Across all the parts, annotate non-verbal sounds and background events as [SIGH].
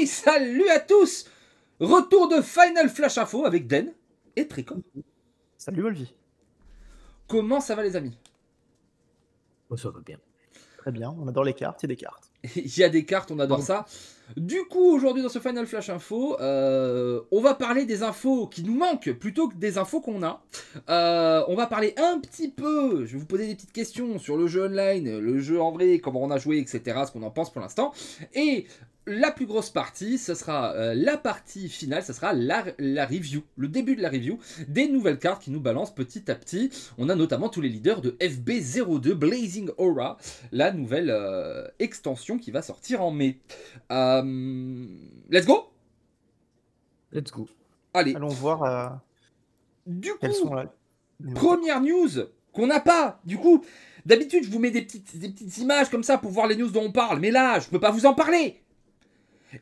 Et salut à tous Retour de Final Flash Info avec Den et Tricot. Salut Olvi. Comment ça va les amis oh, Ça va bien. Très bien, on adore les cartes et des cartes. [LAUGHS] Il y a des cartes, on adore ça. Du coup, aujourd'hui dans ce Final Flash Info, euh, on va parler des infos qui nous manquent plutôt que des infos qu'on a. Euh, on va parler un petit peu, je vais vous poser des petites questions sur le jeu online, le jeu en vrai, comment on a joué, etc., ce qu'on en pense pour l'instant. Et la plus grosse partie, ce sera euh, la partie finale, ce sera la, la, review, le début de la review des nouvelles cartes qui nous balancent petit à petit. On a notamment tous les leaders de FB02 Blazing Aura, la nouvelle extension qui va sortir en mai. Euh, let's go Let's go. Allez. Allons voir. Euh, du coup, sont, première news qu'on n'a pas. Du coup, d'habitude, je vous mets des petites, petites images comme ça pour voir les news dont on parle. Mais là, je peux pas vous en parler.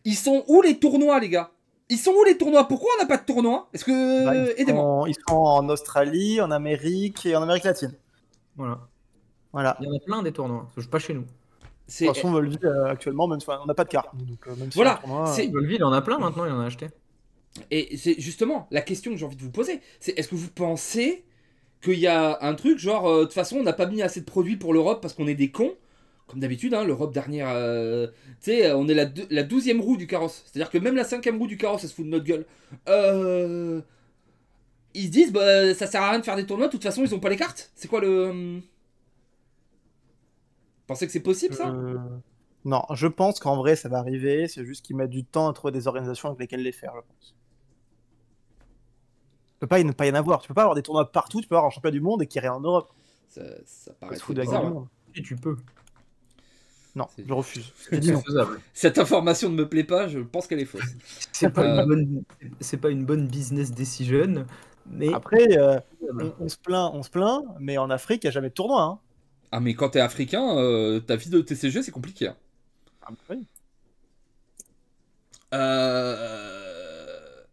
Ils sont où les tournois, les gars ils sont où les tournois Pourquoi on n'a pas de tournois Est-ce que bah, ils, sont, en Australie, en Amérique et en Amérique latine. Voilà. Voilà. Il y en a plein des tournois, je pas chez nous. De toute façon, Volville, euh, actuellement, même, on n'a pas de carte. Donc, euh, même si voilà. Euh, c'est en a plein maintenant, il en a acheté. Et c'est justement la question que j'ai envie de vous poser. C'est est-ce que vous pensez qu'il y a un truc genre, de toute façon, on n'a pas mis assez de produits pour l'Europe parce qu'on est des cons comme d'habitude, hein, l'Europe dernière, tu sais, on est la, la douzième roue du carrosse. C'est-à-dire que même la cinquième roue du carrosse, ça se fout de notre gueule. ils se disent, bah, ça sert à rien de faire des tournois, de toute façon, ils ont pas les cartes. C'est quoi le... Hum, Pensez que c'est possible ça euh, Non, je pense qu'en vrai ça va arriver, c'est juste qu'ils mettent du temps à trouver des organisations avec lesquelles les faire, je pense. Tu peux pas y pas y en avoir, tu peux pas avoir des tournois partout, tu peux avoir un championnat du monde et qui y rien en Europe. Ça, paraît fou Et tu peux. Non, je refuse. Cette information ne me plaît pas, je pense qu'elle est fausse. [LAUGHS] c'est pas, euh, bonne... pas, une bonne business decision. Mais... Après, euh, on, se plaint, on se plaint, mais en Afrique, il n'y a jamais de tournoi. Hein. Ah, mais quand t'es africain, euh, ta vie de TCG, c'est compliqué. Hein. Ah, bah euh,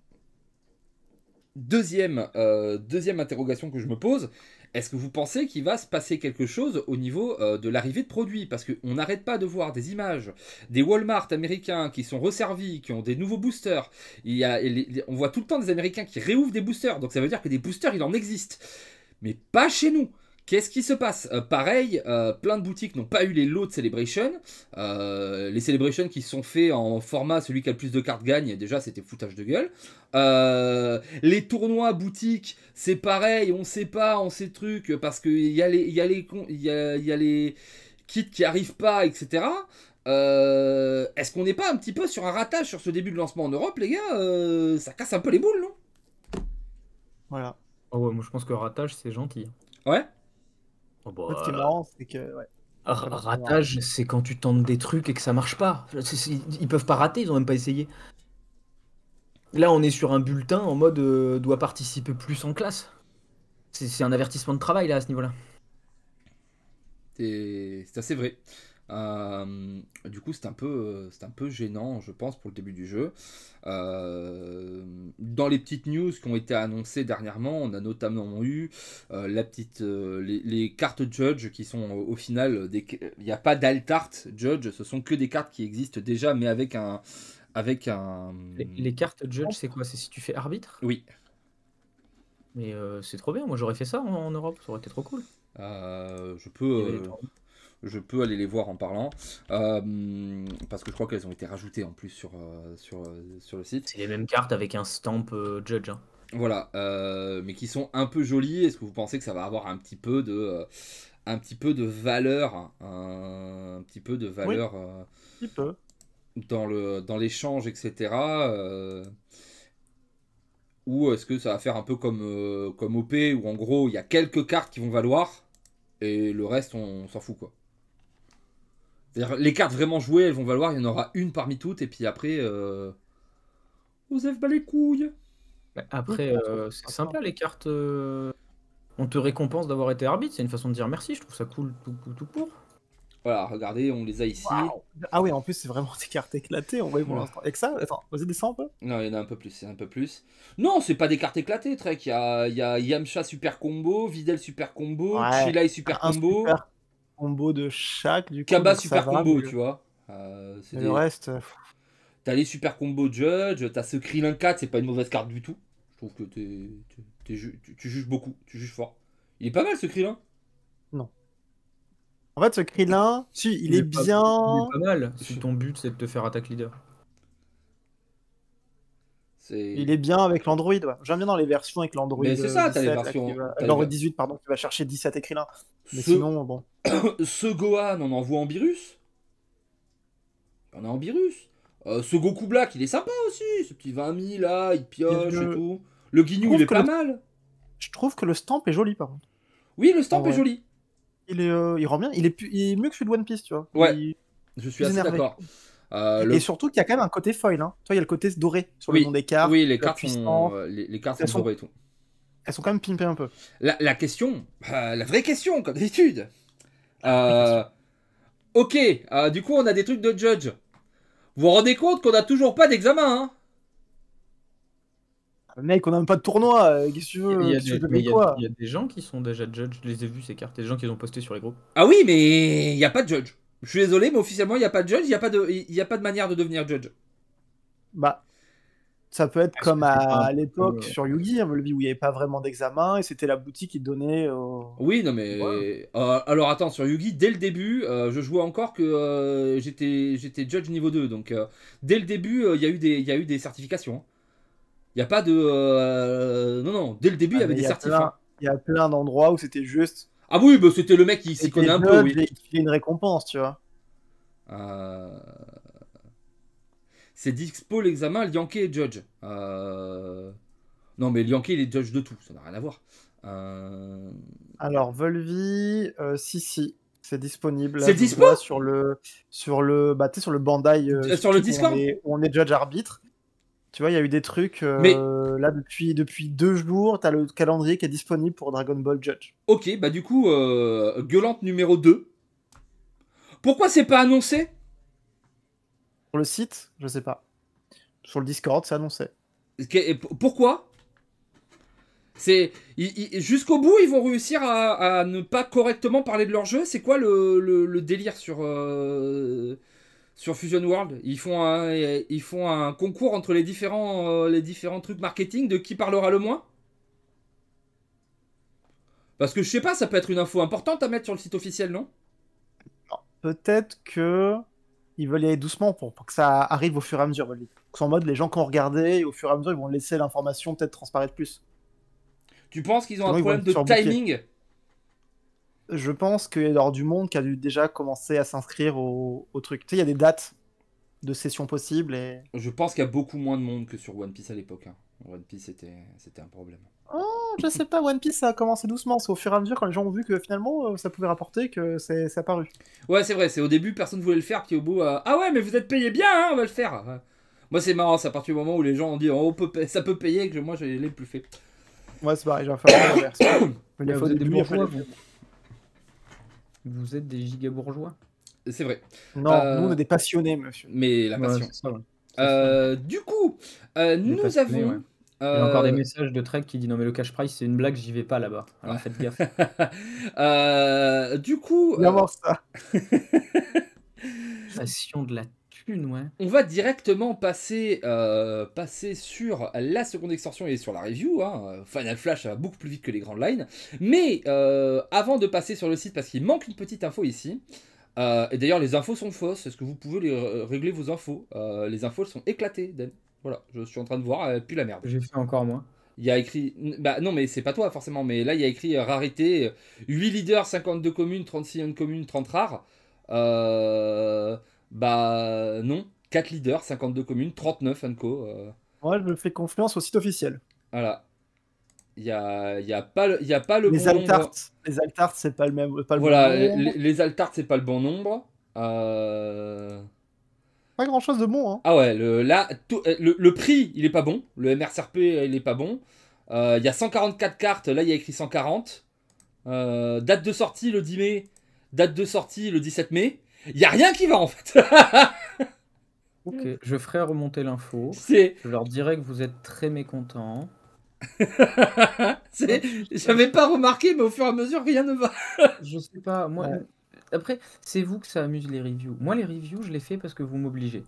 deuxième, euh, deuxième interrogation que je me pose, est-ce que vous pensez qu'il va se passer quelque chose au niveau de l'arrivée de produits Parce qu'on n'arrête pas de voir des images des Walmart américains qui sont resservis, qui ont des nouveaux boosters. Il on voit tout le temps des Américains qui réouvrent des boosters, donc ça veut dire que des boosters, il en existe. Mais pas chez nous Qu'est-ce qui se passe euh, Pareil, euh, plein de boutiques n'ont pas eu les lots de Celebration. Euh, les celebrations qui sont faits en format celui qui a le plus de cartes gagne, déjà c'était foutage de gueule. les tournois boutiques, c'est pareil, on sait pas, on sait truc parce qu'il y, a les, y, les kits qui arrivent pas, etc. Est-ce qu'on n'est pas un petit peu sur un ratage sur ce début de lancement en Europe, les gars Ça casse un peu les boules, non Voilà. Oh ouais, moi je pense que ratage c'est gentil. Ouais Oh, bah, c'est que. Euh, ratage, c'est quand tu tentes des trucs et que ça marche pas. Ils peuvent pas rater, ils ont même pas essayé. Là, on est sur un bulletin en mode euh, doit participer plus en classe. C'est un avertissement de travail là à ce niveau-là. C'est assez vrai. Euh, du coup, c'est un, peu, euh, un peu gênant, je pense, pour le début du jeu. Euh, dans les petites news qui ont été annoncées dernièrement, on a notamment eu la petite, les, cartes Judge qui sont au final. Il n'y a pas d'altart Judge, ce sont que des cartes qui existent déjà, mais avec un. Avec un... Les, cartes Judge, c'est quoi C'est si tu fais arbitre Oui. Mais c'est trop bien, moi j'aurais fait ça en, en Europe, ça aurait été trop cool. je peux je peux aller les voir en parlant. Euh, parce que je crois qu'elles ont été rajoutées en plus sur, euh, sur, euh, sur le site. C'est les mêmes cartes avec un stamp judge. Hein. Voilà, mais qui sont un peu jolies. Est-ce que vous pensez que ça va avoir un petit peu de, un petit peu de valeur Un petit peu de valeur. un petit peu. Dans, le, dans l'échange, etc. ou est-ce que ça va faire un peu comme, comme OP, où en gros il y a quelques cartes qui vont valoir, et le reste on s'en fout quoi les cartes vraiment jouées, elles vont valoir, il y en aura une parmi toutes, et puis après, euh... Osef bat les couilles. Après, euh, c'est sympa les cartes. Euh, on te récompense d'avoir été arbitre, c'est une façon de dire merci, je trouve ça cool tout, court. Voilà, regardez, on les a ici. Ah oui, en plus, c'est vraiment des cartes éclatées, on voit pour l'instant. Avec ça, attends, vas-y, descends un peu. Non, il y en a un peu plus, c'est un peu plus. Non, c'est pas des cartes éclatées, Trek. Il y a, Yamcha super combo, Videl super combo, ouais. super combo combo de chaque. Du coup, super combo, tu vois. Euh, le reste. Euh, t'as les super combos Judge, t'as ce Krillin 4, c'est pas une mauvaise carte du tout. Je trouve que tu, tu, juges beaucoup, tu juges fort. Il est pas mal ce Krillin hein Non. En fait, ce Krillin, si, il, est, bien. il est pas mal si ton but c'est de te faire attaque leader. Il est bien avec l'Android. J'aime bien dans les versions avec l'Android. c'est ça, euh, t'as versions. L'Android 18, pardon, tu vas chercher 17 écrits là. Mais sinon, bon. [COUGHS] ce Gohan, on en envoie en virus. On a en virus. Euh, ce Goku Black, il est sympa aussi. Ce petit 20 000 là, il pioche et tout. Le Guignou, il est pas mal. Je trouve que le stamp est joli par contre. Oui, le stamp ah est joli. Il, est, euh, il rend bien. Il est, il est mieux que celui de One Piece, tu vois. Ouais. Je suis assez d'accord. Euh, et surtout qu'il y a quand même un côté foil. Hein. Toi, il y a le côté doré sur le nom des cartes. Oui, les cartes, sont, euh, les, cartes sont, dorées et tout. Elles sont quand même pimpées un peu. La, question, bah, la vraie question, comme d'habitude. Euh, [LAUGHS] ok, du coup, on a des trucs de judge. Vous vous rendez compte qu'on a toujours pas d'examen hein ah, Mec, on n'a même pas de tournoi. Qu'est-ce que tu veux Il y, a des gens qui sont déjà judge. Je les ai vus, ces cartes. des gens qui les ont postés sur les groupes. Ah oui, mais il n'y a pas de judge. Je suis désolé, mais officiellement, il n'y a pas de judge, il n'y a, pas de, a pas de manière de devenir judge. Bah, ça peut être ah, comme à, l'époque euh, sur Yugi, hein, où il n'y avait pas vraiment d'examen et c'était la boutique qui donnait. Oui, non mais euh, alors attends sur Yugi dès le début, euh, je jouais encore que j'étais j'étais judge niveau 2 donc dès le début il y a eu des il y a eu des certifications. Hein. Il n'y a pas de non non dès le début il y ah, avait des certifications. Hein. Il y a plein d'endroits où c'était juste ah oui, bah, c'était le mec qui s'y connaît un peu. Oui. Il a une récompense, tu vois. Euh, c'est dispo l'examen, Lianke est judge. Euh, non, mais Lianke, il est judge de tout, ça n'a rien à voir. Euh, Alors, Volvi, si, si. C'est disponible. C'est dispo sur le sur le bah, sur le Bandai. sur le Discord. on est judge arbitre tu vois, il y a eu des trucs. Euh, mais... Là, depuis, depuis deux jours, t'as le calendrier qui est disponible pour Dragon Ball Judge. Ok, bah du coup, euh, gueulante numéro 2. Pourquoi c'est pas annoncé Sur le site, je sais pas. Sur le Discord, c'est annoncé. pourquoi c'est jusqu'au bout, ils vont réussir à, ne pas correctement parler de leur jeu. C'est quoi le, délire sur euh, sur Fusion World. Ils font un, ils font un concours entre les différents, euh, les différents trucs marketing de qui parlera le moins. Parce que je sais pas, ça peut être une info importante à mettre sur le site officiel, non Peut-être que ils veulent y aller doucement pour, que ça arrive au fur et à mesure. En mode, les gens qui ont regardé, au fur et à mesure, ils vont laisser l'information peut-être transparaître plus. Tu penses qu'ils ont un problème de timing je pense qu'il y a du monde qui a dû déjà commencer à s'inscrire au, truc. Tu sais, il y a des dates de sessions possibles. Je pense qu'il y a beaucoup moins de monde que sur One Piece à l'époque. Hein. One Piece, c'était un problème. Oh, je sais pas, One Piece, ça a commencé doucement. C'est au fur et à mesure quand les gens ont vu que finalement, euh, ça pouvait rapporter que c'est apparu. Ouais, c'est vrai. C'est au début, personne ne voulait le faire. Puis au bout, euh, ah ouais, mais vous êtes payé bien, hein, on va le faire. Moi, c'est marrant. C'est à partir du moment où les gens ont dit, oh, peut ça peut payer, que moi, je l'ai plus fait. Ouais, c'est pareil. J'ai fais [COUGHS] [COUGHS] la vous êtes des gigabourgeois C'est vrai. Non, euh, nous on est des passionnés, monsieur. Mais la passion. Euh, du coup, euh, nous avons. Il y a encore des messages de Trek qui dit non mais le cash price c'est une blague j'y vais pas là-bas alors faites gaffe. [LAUGHS] du coup. ça. [LAUGHS] Passion de la on va directement passer, euh, passer sur la seconde extension et sur la review. Hein. Final Flash, va beaucoup plus vite que les grandes lines. Mais euh, avant de passer sur le site, parce qu'il manque une petite info ici. Euh, et d'ailleurs, les infos sont fausses. Est-ce que vous pouvez régler vos infos Les infos sont éclatées, Voilà, je suis en train de voir, puis la merde. J'ai fait encore moins. Il y a écrit. Bah, non, mais c'est pas toi forcément, mais là il y a écrit rarité 8 leaders, 52 communes, 36 communes, 30 rares. Euh. Bah non, 4 leaders, 52 communes, 39 Anco. Euh. Ouais je me fais confiance au site officiel. Voilà. Il n'y a, y a, pas le, a pas le bon nombre. Les Altartes, c'est pas le même. bon nombre. les, altars c'est pas le bon nombre. Euh... Pas grand chose de bon. Hein. Ah ouais, le, là, euh, le, prix, il est pas bon. Le MRCRP, il est pas bon. Euh, il y a 144 cartes, là, il y a écrit 140. date de sortie le 10 mai. Date de sortie le 17 mai. Il n'y a rien qui va en fait. [LAUGHS] ok, je ferai remonter l'info. Je leur dirai que vous êtes très mécontents. [LAUGHS] J'avais pas remarqué, mais au fur et à mesure, rien ne va. [LAUGHS] je sais pas. Moi, Après, c'est vous que ça amuse les reviews. Moi, les reviews, je les fais parce que vous m'obligez.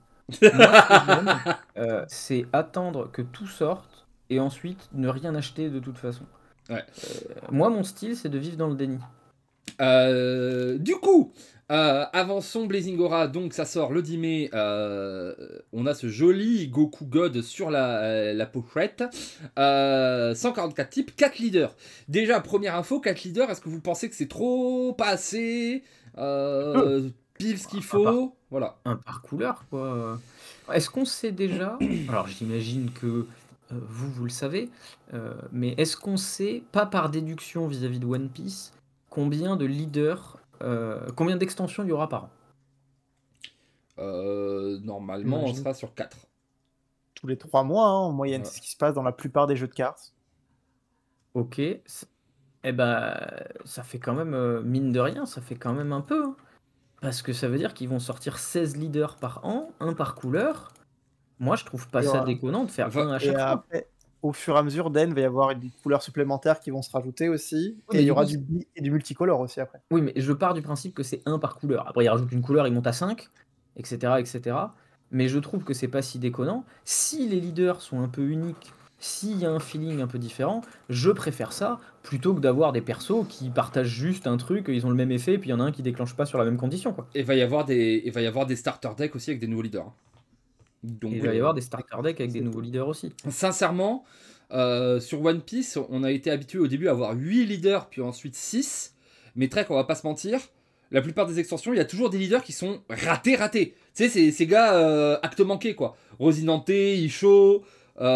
Euh, c'est attendre que tout sorte et ensuite ne rien acheter de toute façon. Euh, moi, mon style, c'est de vivre dans le déni. Euh, du coup, euh, avançons Blazingora, donc ça sort le 10 mai. Euh, on a ce joli Goku God sur la, euh, la pochette. 144 euh, types, 4 leaders. Déjà, première info, 4 leaders, est-ce que vous pensez que c'est trop, pas assez Pile ce qu'il faut Voilà. Un par couleur, quoi. Est-ce qu'on sait déjà [CLEARS THROAT] Alors j'imagine que vous, vous le savez, mais est-ce qu'on sait, pas par déduction vis à -vis de One Piece, combien de leaders euh, combien d'extensions il y aura par an euh, Normalement, on sera sur 4. Tous les 3 mois, hein, en moyenne, c'est ce qui se passe dans la plupart des jeux de cartes. Ok. Eh ben, ça fait quand même, euh, mine de rien, ça fait quand même un peu. Hein. Parce que ça veut dire qu'ils vont sortir 16 leaders par an, un par couleur. Moi, je trouve pas ça déconnant de faire 20 à chaque fois au fur et à mesure d'En, va y avoir des couleurs supplémentaires qui vont se rajouter aussi. et il y aura du et du multicolore aussi après. Oui, mais je pars du principe que c'est un par couleur. Après, il rajoute une couleur, il monte à 5, etc. etc. Mais je trouve que c'est pas si déconnant. Si les leaders sont un peu uniques, s'il y a un feeling un peu différent, je préfère ça plutôt que d'avoir des persos qui partagent juste un truc, ils ont le même effet, et puis il y en a un qui déclenche pas sur la même condition. Et va y avoir des, il va y avoir des starter decks aussi avec des nouveaux leaders. Hein il va y avoir des starter decks avec des nouveaux leaders aussi. Sincèrement, euh, sur One Piece, on a été habitué au début à avoir 8 leaders, puis ensuite 6. Mais Trek, on va pas se mentir, la plupart des extensions, il y a toujours des leaders qui sont ratés, ratés. Tu sais, ces gars euh, actes acte quoi. Rosinante, Isho. Euh,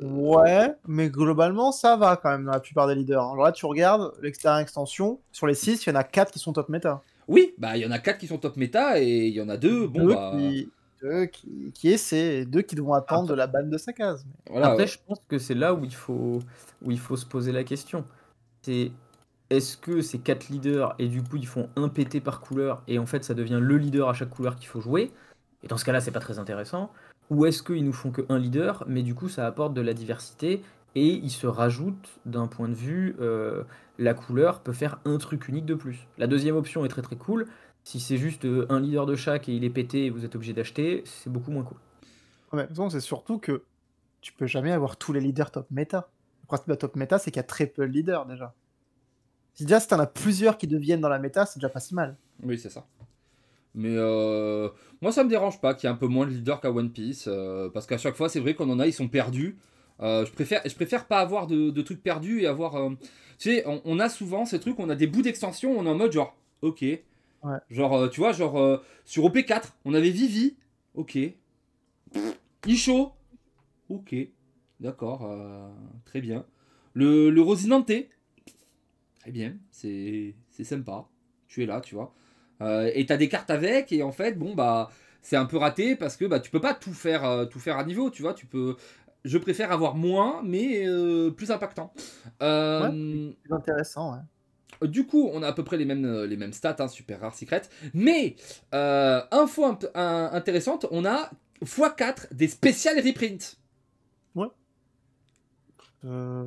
ouais, mais globalement, ça va quand même dans la plupart des leaders. Hein. là, tu regardes l'extérieur extension, sur les 6, il y en a 4 qui sont top méta. Oui, bah il y en a quatre qui sont top méta et il y en a 2 bon deux bah. qui, deux qui, deux qui devront attendre de la banne de sa case. Après, je pense que c'est là où il faut où il faut se poser la question. est-ce que ces quatre leaders et du coup ils font un pété par couleur et en fait ça devient le leader à chaque couleur qu'il faut jouer et dans ce cas-là c'est pas très intéressant ou est-ce qu'ils nous font que un leader mais du coup ça apporte de la diversité et il se rajoute d'un point de vue euh, la couleur peut faire un truc unique de plus. La deuxième option est très très cool. Si c'est juste euh, un leader de chaque et il est pété et vous êtes obligé d'acheter, c'est beaucoup moins cool. Ouais, c'est surtout que tu peux jamais avoir tous les leaders top méta. Le principe de la top méta, c'est qu'il y a très peu de leaders déjà. Si déjà, si en as plusieurs qui deviennent dans la méta, c'est déjà pas si mal. Oui, c'est ça. Mais euh, moi, ça me dérange pas qu'il y ait un peu moins de leaders qu'à One Piece. parce qu'à chaque fois, c'est vrai qu'on en a, ils sont perdus. Euh, je, préfère, je préfère pas avoir de, trucs perdus et avoir. Euh, tu sais, on, a souvent ces trucs, on a des bouts d'extension, on est en mode genre, ok. Genre, euh, tu vois, genre, sur OP4, on avait Vivi, ok. Isho, ok. D'accord, très bien. Le, le Rosinante, très bien, c'est sympa. Tu es là, tu vois. et t'as des cartes avec, et en fait, bon, bah, c'est un peu raté parce que bah, tu peux pas tout faire, tout faire à niveau, tu vois. Tu peux je préfère avoir moins, mais euh, plus impactant. Euh, intéressant, ouais. Du coup, on a à peu près les mêmes, euh, les mêmes stats, hein, super rare, secret. Mais, info intéressante, on a x4 des spéciales reprints. Ouais. Ça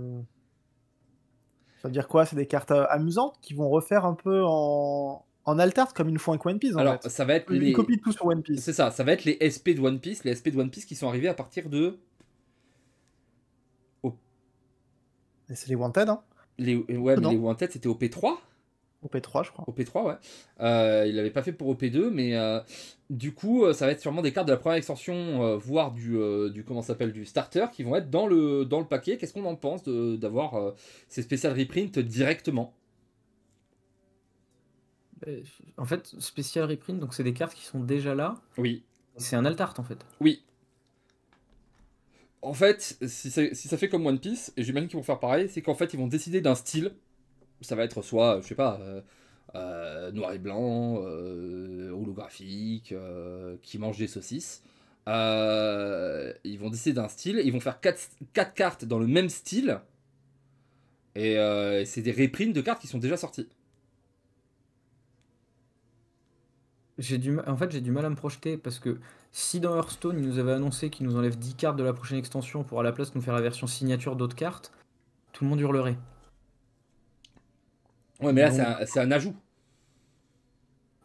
veut dire quoi C'est des cartes amusantes qui vont refaire un peu en, en comme une fois avec One Piece. En Alors, ça va être les... copies de tout sur One Piece. C'est ça, ça va être les SP de One Piece, les SP de One Piece qui sont arrivés à partir de c'est les Wanted, hein les, euh, Ouais, mais les Wanted, c'était au P3 OP3, je crois. OP3, ouais. Euh, il l'avait pas fait pour OP2, mais euh, du coup, ça va être sûrement des cartes de la première extension, voire du, du comment s'appelle du starter, qui vont être dans le dans le paquet. Qu'est-ce qu'on en pense d'avoir ces Special Reprint directement En fait, Special reprint, donc c'est des cartes qui sont déjà là. Oui. C'est un altart en fait. Oui, en fait, si, ça fait comme One Piece, et j'imagine qu'ils vont faire pareil, c'est qu'en fait, ils vont décider d'un style. Ça va être soit, je sais pas, euh, euh, noir et blanc, euh, holographique, qui mange des saucisses. ils vont décider d'un style, ils vont faire 4, cartes dans le même style. Et, c'est des reprints de cartes qui sont déjà sorties. en fait j'ai du mal à me projeter parce que si dans Hearthstone ils nous avaient annoncé qu'ils nous enlèvent 10 cartes de la prochaine extension pour à la place nous faire la version signature d'autres cartes, tout le monde hurlerait. Ouais mais là c'est un, ajout.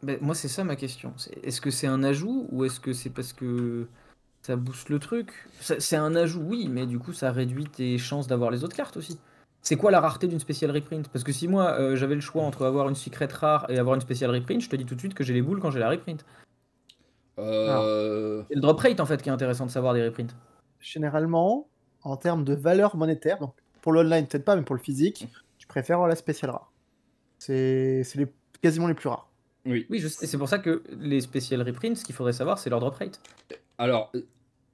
Ben, moi c'est ça ma question. Est-ce que c'est un ajout ou est-ce que c'est parce que ça booste le truc C'est un ajout oui mais du coup ça réduit tes chances d'avoir les autres cartes aussi c'est quoi la rareté d'une spéciale reprint Parce que si moi euh, j'avais le choix entre avoir une secret rare et avoir une spéciale reprint, je te dis tout de suite que j'ai les boules quand j'ai la reprint. Euh, c'est le drop rate en fait qui est intéressant de savoir des reprints. Généralement, en termes de valeur monétaire, pour l'online peut-être pas, mais pour le physique, tu préfères la spéciale rare. C'est les... quasiment les plus rares. Oui, oui C'est pour ça que les spéciales reprints, ce qu'il faudrait savoir, c'est leur drop rate. Alors, euh,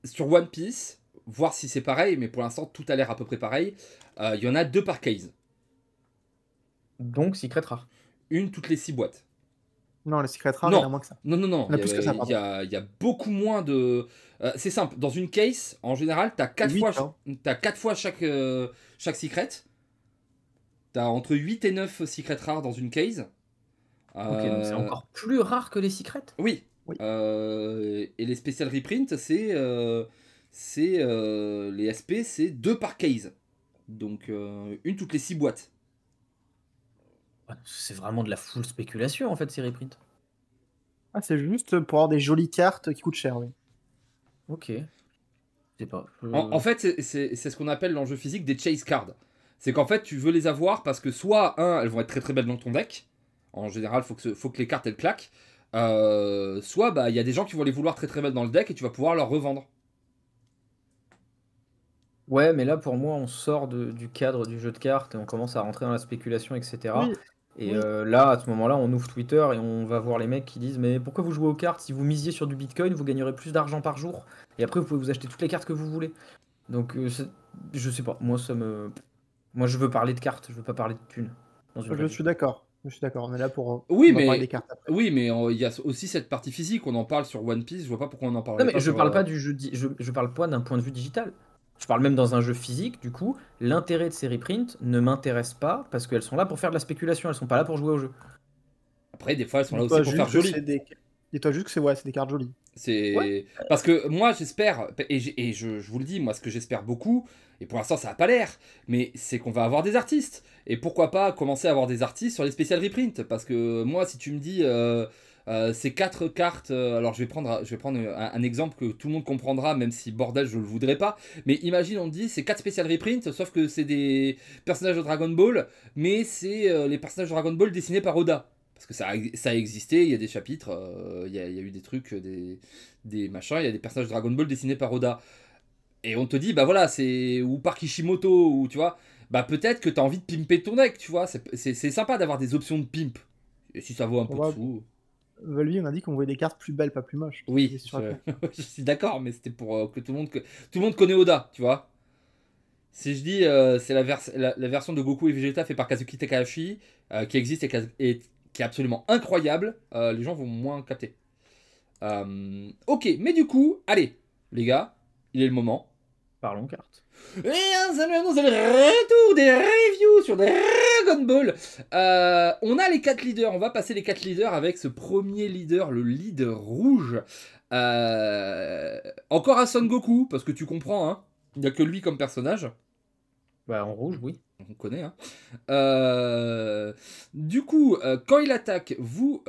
sur One Piece, voir si c'est pareil, mais pour l'instant, tout a l'air à peu près pareil. Euh, il y en a deux par case. Donc, secret rare. Une toutes les six boîtes. Non, les secret rare, il y en a moins que ça. Non, non, non. Il y, a, beaucoup moins de. Euh, c'est simple. Dans une case, en général, tu as 4 fois, hein. as quatre fois chaque, euh, chaque secret. Tu as entre 8 et 9 secrets rares dans une case. Ok, donc c'est encore plus rare que les secrets Oui. et les spéciales reprint, c'est. c'est les SP, c'est 2 par case. Donc euh, une toutes les six boîtes. C'est vraiment de la full spéculation en fait ces reprints. Ah, c'est juste pour avoir des jolies cartes qui coûtent cher, oui. Ok. Euh, en, fait, c'est ce qu'on appelle l'enjeu physique des chase cards. C'est qu'en fait, tu veux les avoir parce que soit, un, elles vont être très très belles dans ton deck. En général, faut que, faut que les cartes elles claquent. Euh, soit, bah, il y a des gens qui vont les vouloir très très belles dans le deck et tu vas pouvoir leur revendre. Ouais, mais là, pour moi, on sort de, du cadre du jeu de cartes et on commence à rentrer dans la spéculation, etc. Et euh, là, à ce moment-là, on ouvre Twitter et on va voir les mecs qui disent Mais pourquoi vous jouez aux cartes Si vous misiez sur du bitcoin, vous gagnerez plus d'argent par jour. Et après, vous pouvez vous acheter toutes les cartes que vous voulez. Donc, euh, je sais pas. Moi, ça me. Moi, je veux parler de cartes, je veux pas parler de thunes. je suis d'accord. Je suis d'accord, on est là pour. Euh, oui, mais, cartes après. oui mais il y a aussi cette partie physique, on en parle sur One Piece, je vois pas pourquoi on en parle. Non, mais je, parle pas du jeu je parle pas d'un point de vue digital je parle même dans un jeu physique, du coup, l'intérêt de ces reprints ne m'intéresse pas parce qu'elles sont là pour faire de la spéculation, elles sont pas là pour jouer au jeu. Après, des fois, elles sont là aussi pour faire joli. Et toi juste que c'est des cartes jolies. C'est parce que moi j'espère et, je, vous le dis moi ce que j'espère beaucoup et pour l'instant ça n'a pas l'air mais c'est qu'on va avoir des artistes et pourquoi pas commencer à avoir des artistes sur les spéciales reprints parce que moi si tu me dis euh, euh, ces quatre cartes, euh, alors je vais prendre, je vais prendre un, exemple que tout le monde comprendra, même si bordel je le voudrais pas. Mais imagine, on dit c'est quatre spécial reprints, sauf que c'est des personnages de Dragon Ball, mais c'est euh, les personnages de Dragon Ball dessinés par Oda. Parce que ça a, ça existé, il y a des chapitres, il y a, il y, a eu des trucs, des, des machins, il y a des personnages de Dragon Ball dessinés par Oda. Et on te dit, bah voilà, c'est. ou par Kishimoto, ou tu vois. Bah peut-être que t'as envie de pimper ton deck, tu vois. C'est sympa d'avoir des options de pimp. Et si ça vaut un peu de sous on a dit qu'on voyait des cartes plus belles, pas plus moches. Oui, [LAUGHS] je... suis d'accord, mais c'était pour euh, que tout le monde que... tout le monde connaît Oda, tu vois. Si je dis euh, c'est la, la, version de Goku et Vegeta fait par Kazuki Takahashi euh, qui existe et, et, qui est absolument incroyable, les gens vont moins capter. ok, mais du coup, allez, les gars, il est le moment. Parlons cartes. Et salut le retour des reviews sur Dragon Ball. Euh, on a les 4 leaders, on va passer les 4 leaders avec ce premier leader, le leader rouge. Euh, encore à Son Goku, parce que tu comprends, hein. Il n'y a que lui comme personnage. Bah, en rouge, oui. On connaît. Hein. Euh, du coup, quand il attaque, vous.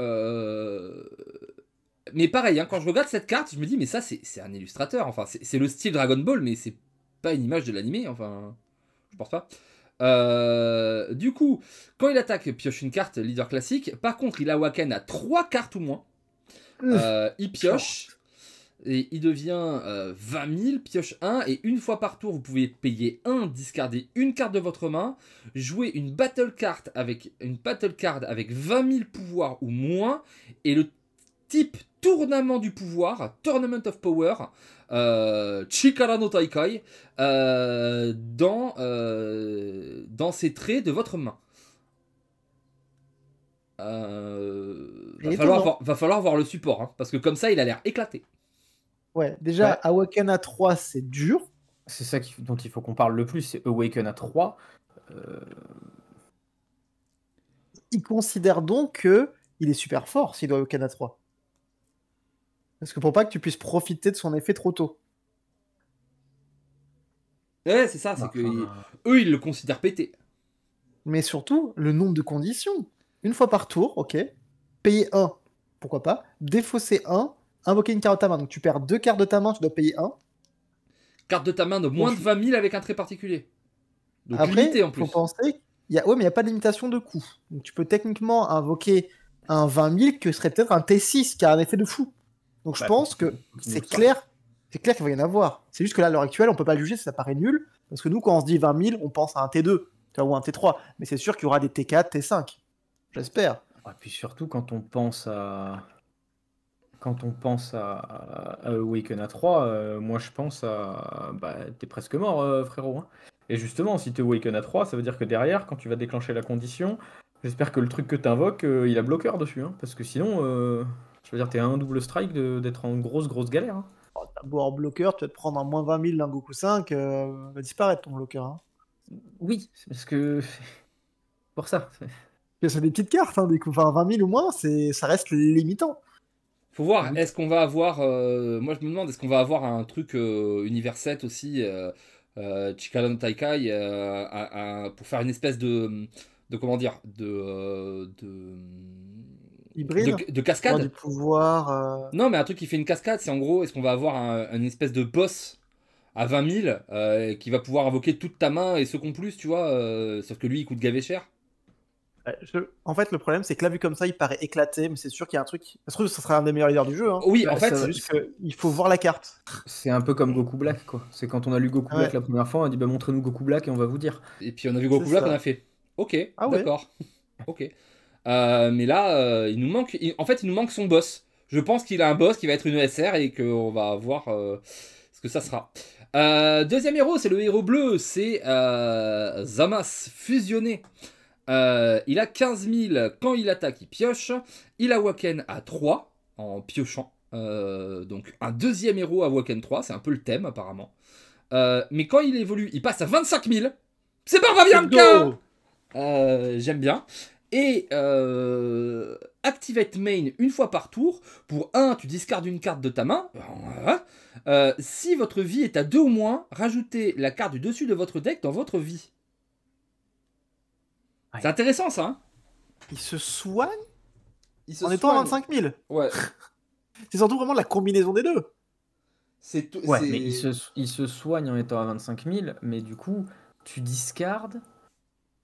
Mais pareil, hein, quand je regarde cette carte, je me dis, mais ça, c'est un illustrateur. Enfin, c'est le style Dragon Ball, mais c'est pas une image de l'animé, enfin, je pense pas. Euh, du coup, quand il attaque, pioche une carte, leader classique. Par contre, il a Waken à trois cartes ou moins. Euh, il pioche. Et il devient euh, vingt 20 000, pioche 1. Et une fois par tour, vous pouvez payer un discarder une carte de votre main, jouer une battle card avec, une battle card avec 20 000 pouvoirs ou moins. Et le type Tournament du pouvoir, Tournament of Power, euh, Chikara no Taikai, euh, dans, euh, dans ses traits de votre main. va, falloir voir, va falloir voir le support, hein, parce que comme ça, il a l'air éclaté. Ouais, déjà, Awaken à 3, c'est dur. C'est ça dont il faut qu'on parle le plus, c'est Awaken à 3. Il considère donc que il est super fort s'il doit Awaken à 3. Parce que pour pas que tu puisses profiter de son effet trop tôt. Ouais, c'est ça, c'est bah, que euh, eux, ils le considèrent pété. Mais surtout, le nombre de conditions. Une fois par tour, ok. Payer 1, pourquoi pas. Défausser 1, invoquer une carte de ta main. Donc tu perds deux cartes de ta main, tu dois payer 1. Carte de ta main de moins de 20 000 avec un trait particulier. Donc Après, en plus. Faut penser, il mais il n'y a pas de limitation de coût. Donc tu peux techniquement invoquer un 20 000 que serait peut-être un T6 qui a un effet de fou. Donc je bah, pense que c'est clair, c'est clair qu'il va y en avoir. C'est juste que là, à l'heure actuelle, on peut pas juger si ça paraît nul, parce que nous, quand on se dit 20 000, on pense à un T2 ou un T3, mais c'est sûr qu'il y aura des T4, T5, j'espère. Et ah, puis surtout quand on pense à quand on pense à, à, à 3 euh, moi je pense à bah, t'es presque mort euh, frérot. Hein. et justement, si t'es Awaken à 3 ça veut dire que derrière, quand tu vas déclencher la condition, j'espère que le truc que t'invoques, euh, il a bloqueur dessus, hein. parce que sinon. Je veux dire, t'es un double strike d'être en grosse, grosse galère. Hein. Oh, t'as beau avoir bloqueur, tu vas te prendre un moins 20 000 d'un Goku 5, euh, va disparaître ton bloqueur. Hein. Oui, parce que. [LAUGHS] Pour ça. C'est des petites cartes, hein, du coup. 20 000 ou moins, ça reste limitant. Faut voir, est-ce qu'on va avoir. Euh, moi, je me demande, est-ce qu'on va avoir un truc euh, aussi, euh, euh Taikai, pour faire une espèce de. de comment dire De. de de, cascade pouvoir euh. non mais un truc qui fait une cascade c'est en gros est-ce qu'on va avoir un, espèce de boss à 20 000 euh, qui va pouvoir invoquer toute ta main et ce qu'on plus tu vois euh, sauf que lui il coûte gavé cher En fait, le problème, c'est que là, vu comme ça, il paraît éclaté, mais c'est sûr qu'il y a un truc. Ça se trouve, ce sera un des meilleurs leaders du jeu. Hein. Oui, en fait, il faut voir la carte. C'est un peu comme Goku Black, quoi. C'est quand on a lu Goku Black la première fois, on a dit bah, montrez-nous Goku Black et on va vous dire. Et puis on a vu Goku Black, on a fait OK, ah, d'accord. [LAUGHS] OK. Euh, mais là, euh, il nous manque. en fait, il nous manque son boss. Je pense qu'il a un boss qui va être une ESR et qu'on va voir euh, ce que ça sera. deuxième héros, c'est le héros bleu, c'est Zamas fusionné. il a 15 000 quand il attaque, il pioche. Il a Waken à 3 en piochant. donc un deuxième héros à Waken 3, c'est un peu le thème apparemment. mais quand il évolue, il passe à 25 000. C'est euh, J'aime bien et euh, Activate Main une fois par tour. Pour 1, tu discardes une carte de ta main. Euh, si votre vie est à deux ou moins, rajoutez la carte du dessus de votre deck dans votre vie. C'est intéressant ça. Hein. il se soigne En étant à 25 000. Ouais. [LAUGHS] C'est surtout vraiment la combinaison des deux. C'est ouais, mais il se, il se soigne en étant à 25 000, mais du coup, tu discardes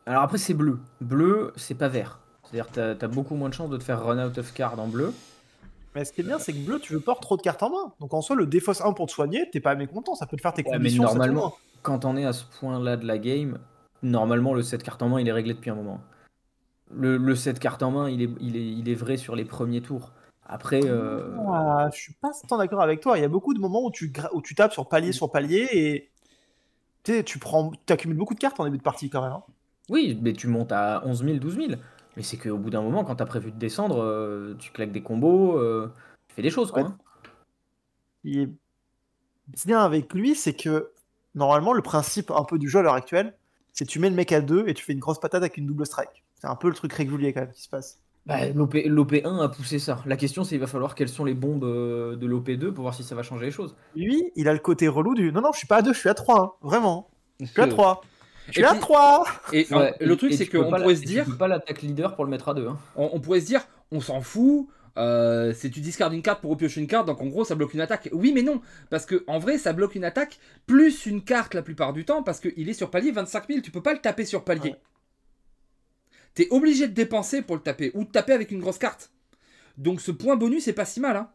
alors après, c'est bleu. Bleu, c'est pas vert. C'est-à-dire que t'as as beaucoup moins de chances de te faire run out of cards en bleu. Mais ce qui est bien, c'est que bleu, tu veux pas trop de cartes en main. Donc en soi, le défausse 1 pour te soigner, t'es pas mécontent, ça peut te faire tes ouais, mais normalement, quand on est à ce point-là de la game, normalement, le 7 cartes en main, il est réglé depuis un moment. Le, le 7 cartes en main, il est, il, est, vrai sur les premiers tours. Après. Euh... Ah, je suis pas tant d'accord avec toi. Il y a beaucoup de moments où tu, où tu tapes sur palier sur palier et. Tu prends, accumules beaucoup de cartes en début de partie quand même. Hein. Oui, mais tu montes à 11 000, 12 000. Mais c'est qu'au bout d'un moment, quand t'as prévu de descendre, euh, tu claques des combos, euh, tu fais des choses, quoi. Ce hein. qui est bien avec lui, c'est que normalement, le principe un peu du jeu à l'heure actuelle, c'est tu mets le mec à 2 et tu fais une grosse patate avec une double strike. C'est un peu le truc régulier quand même qui se passe. Bah, L'OP1 a poussé ça. La question, c'est il va falloir quelles sont les bombes euh, de l'OP2 pour voir si ça va changer les choses. Lui, il a le côté relou du non, non, je suis pas à 2, je suis à 3, hein. vraiment. Je suis à 3. Tu 3 Et, le truc, c'est qu'on pourrait se dire. pas l'attaque leader pour le mettre à 2. Hein. On, pourrait se dire, on s'en fout. Euh, c'est tu discardes une carte pour repiocher une carte, donc en gros ça bloque une attaque. Oui, mais non, parce que en vrai ça bloque une attaque plus une carte la plupart du temps, parce qu'il est sur palier 25 000, tu peux pas le taper sur palier. tu T'es obligé de dépenser pour le taper, ou de taper avec une grosse carte. Donc ce point bonus c'est pas si mal. Hein.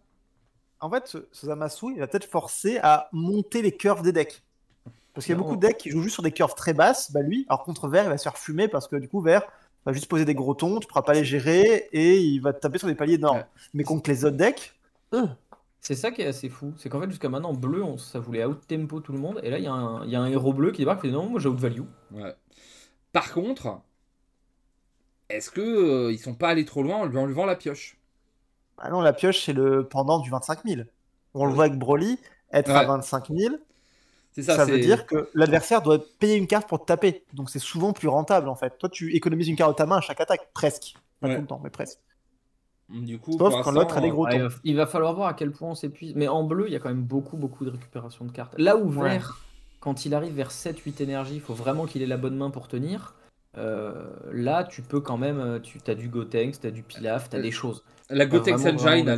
En fait, ce Zamasu il va peut-être forcer à monter les curves des decks. Parce qu'il y a beaucoup de decks qui jouent juste sur des curves très basses, bah lui, alors contre vert, il va se faire fumer parce que du coup, vert va juste poser des gros tons, tu pourras pas les gérer et il va te taper sur des paliers énormes. Mais contre les autres decks, euh. C'est ça qui est assez fou, c'est qu'en fait jusqu'à maintenant bleu ça voulait out tempo tout le monde et là il y, a un, héros bleu qui débarque et fait non moi j'ai out value. Par contre, est-ce que euh, ils sont pas allés trop loin en lui enlevant la pioche Ah non la pioche c'est le pendant du 25 000. On le voit avec Broly être à 25 000 ça, veut dire que l'adversaire doit payer une carte pour te taper. Donc c'est souvent plus rentable en fait. Toi, tu économises une carte de ta main à chaque attaque, presque. Pas longtemps tout le temps, mais presque. Du coup, Sauf quand l'autre a des gros ouais, Il va falloir voir à quel point on s'épuise. Mais en bleu, il y a quand même beaucoup, beaucoup de récupération de cartes. Là où vert, quand il arrive vers 7-8 énergie, il faut vraiment qu'il ait la bonne main pour tenir. Euh, là, tu peux quand même. Euh, tu as du Gotenks, tu as du Pilaf, tu as euh, des choses. La Gotenks Engine a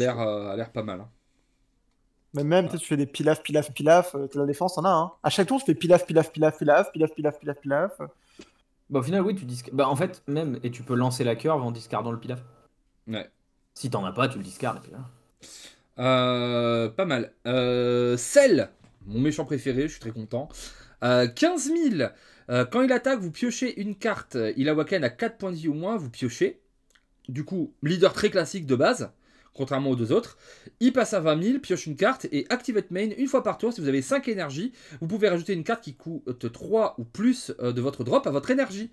l'air pas mal. Hein. Même, même tu fais des pilaf, pilaf, pilaf. Euh, la défense en a. un. Hein. À chaque tour, tu fais pilaf, pilaf, pilaf, pilaf, pilaf, pilaf, pilaf, pilaf. Bah, au final, oui, tu dis. Bah, en fait, même, et tu peux lancer la curve en discardant le pilaf. Ouais. Si t'en as pas, tu le discardes. euh, pas mal. Euh, Cell, mon méchant préféré, je suis très content. Euh, 15 000. Euh, quand il attaque, vous piochez une carte. Il a Waken à 4 points de vie ou moins, vous piochez. Du coup, leader très classique de base contrairement aux deux autres. Il passe à 20 000, pioche une carte et activate main une fois par tour. Si vous avez 5 énergies, vous pouvez rajouter une carte qui coûte 3 ou plus euh, de votre drop à votre énergie.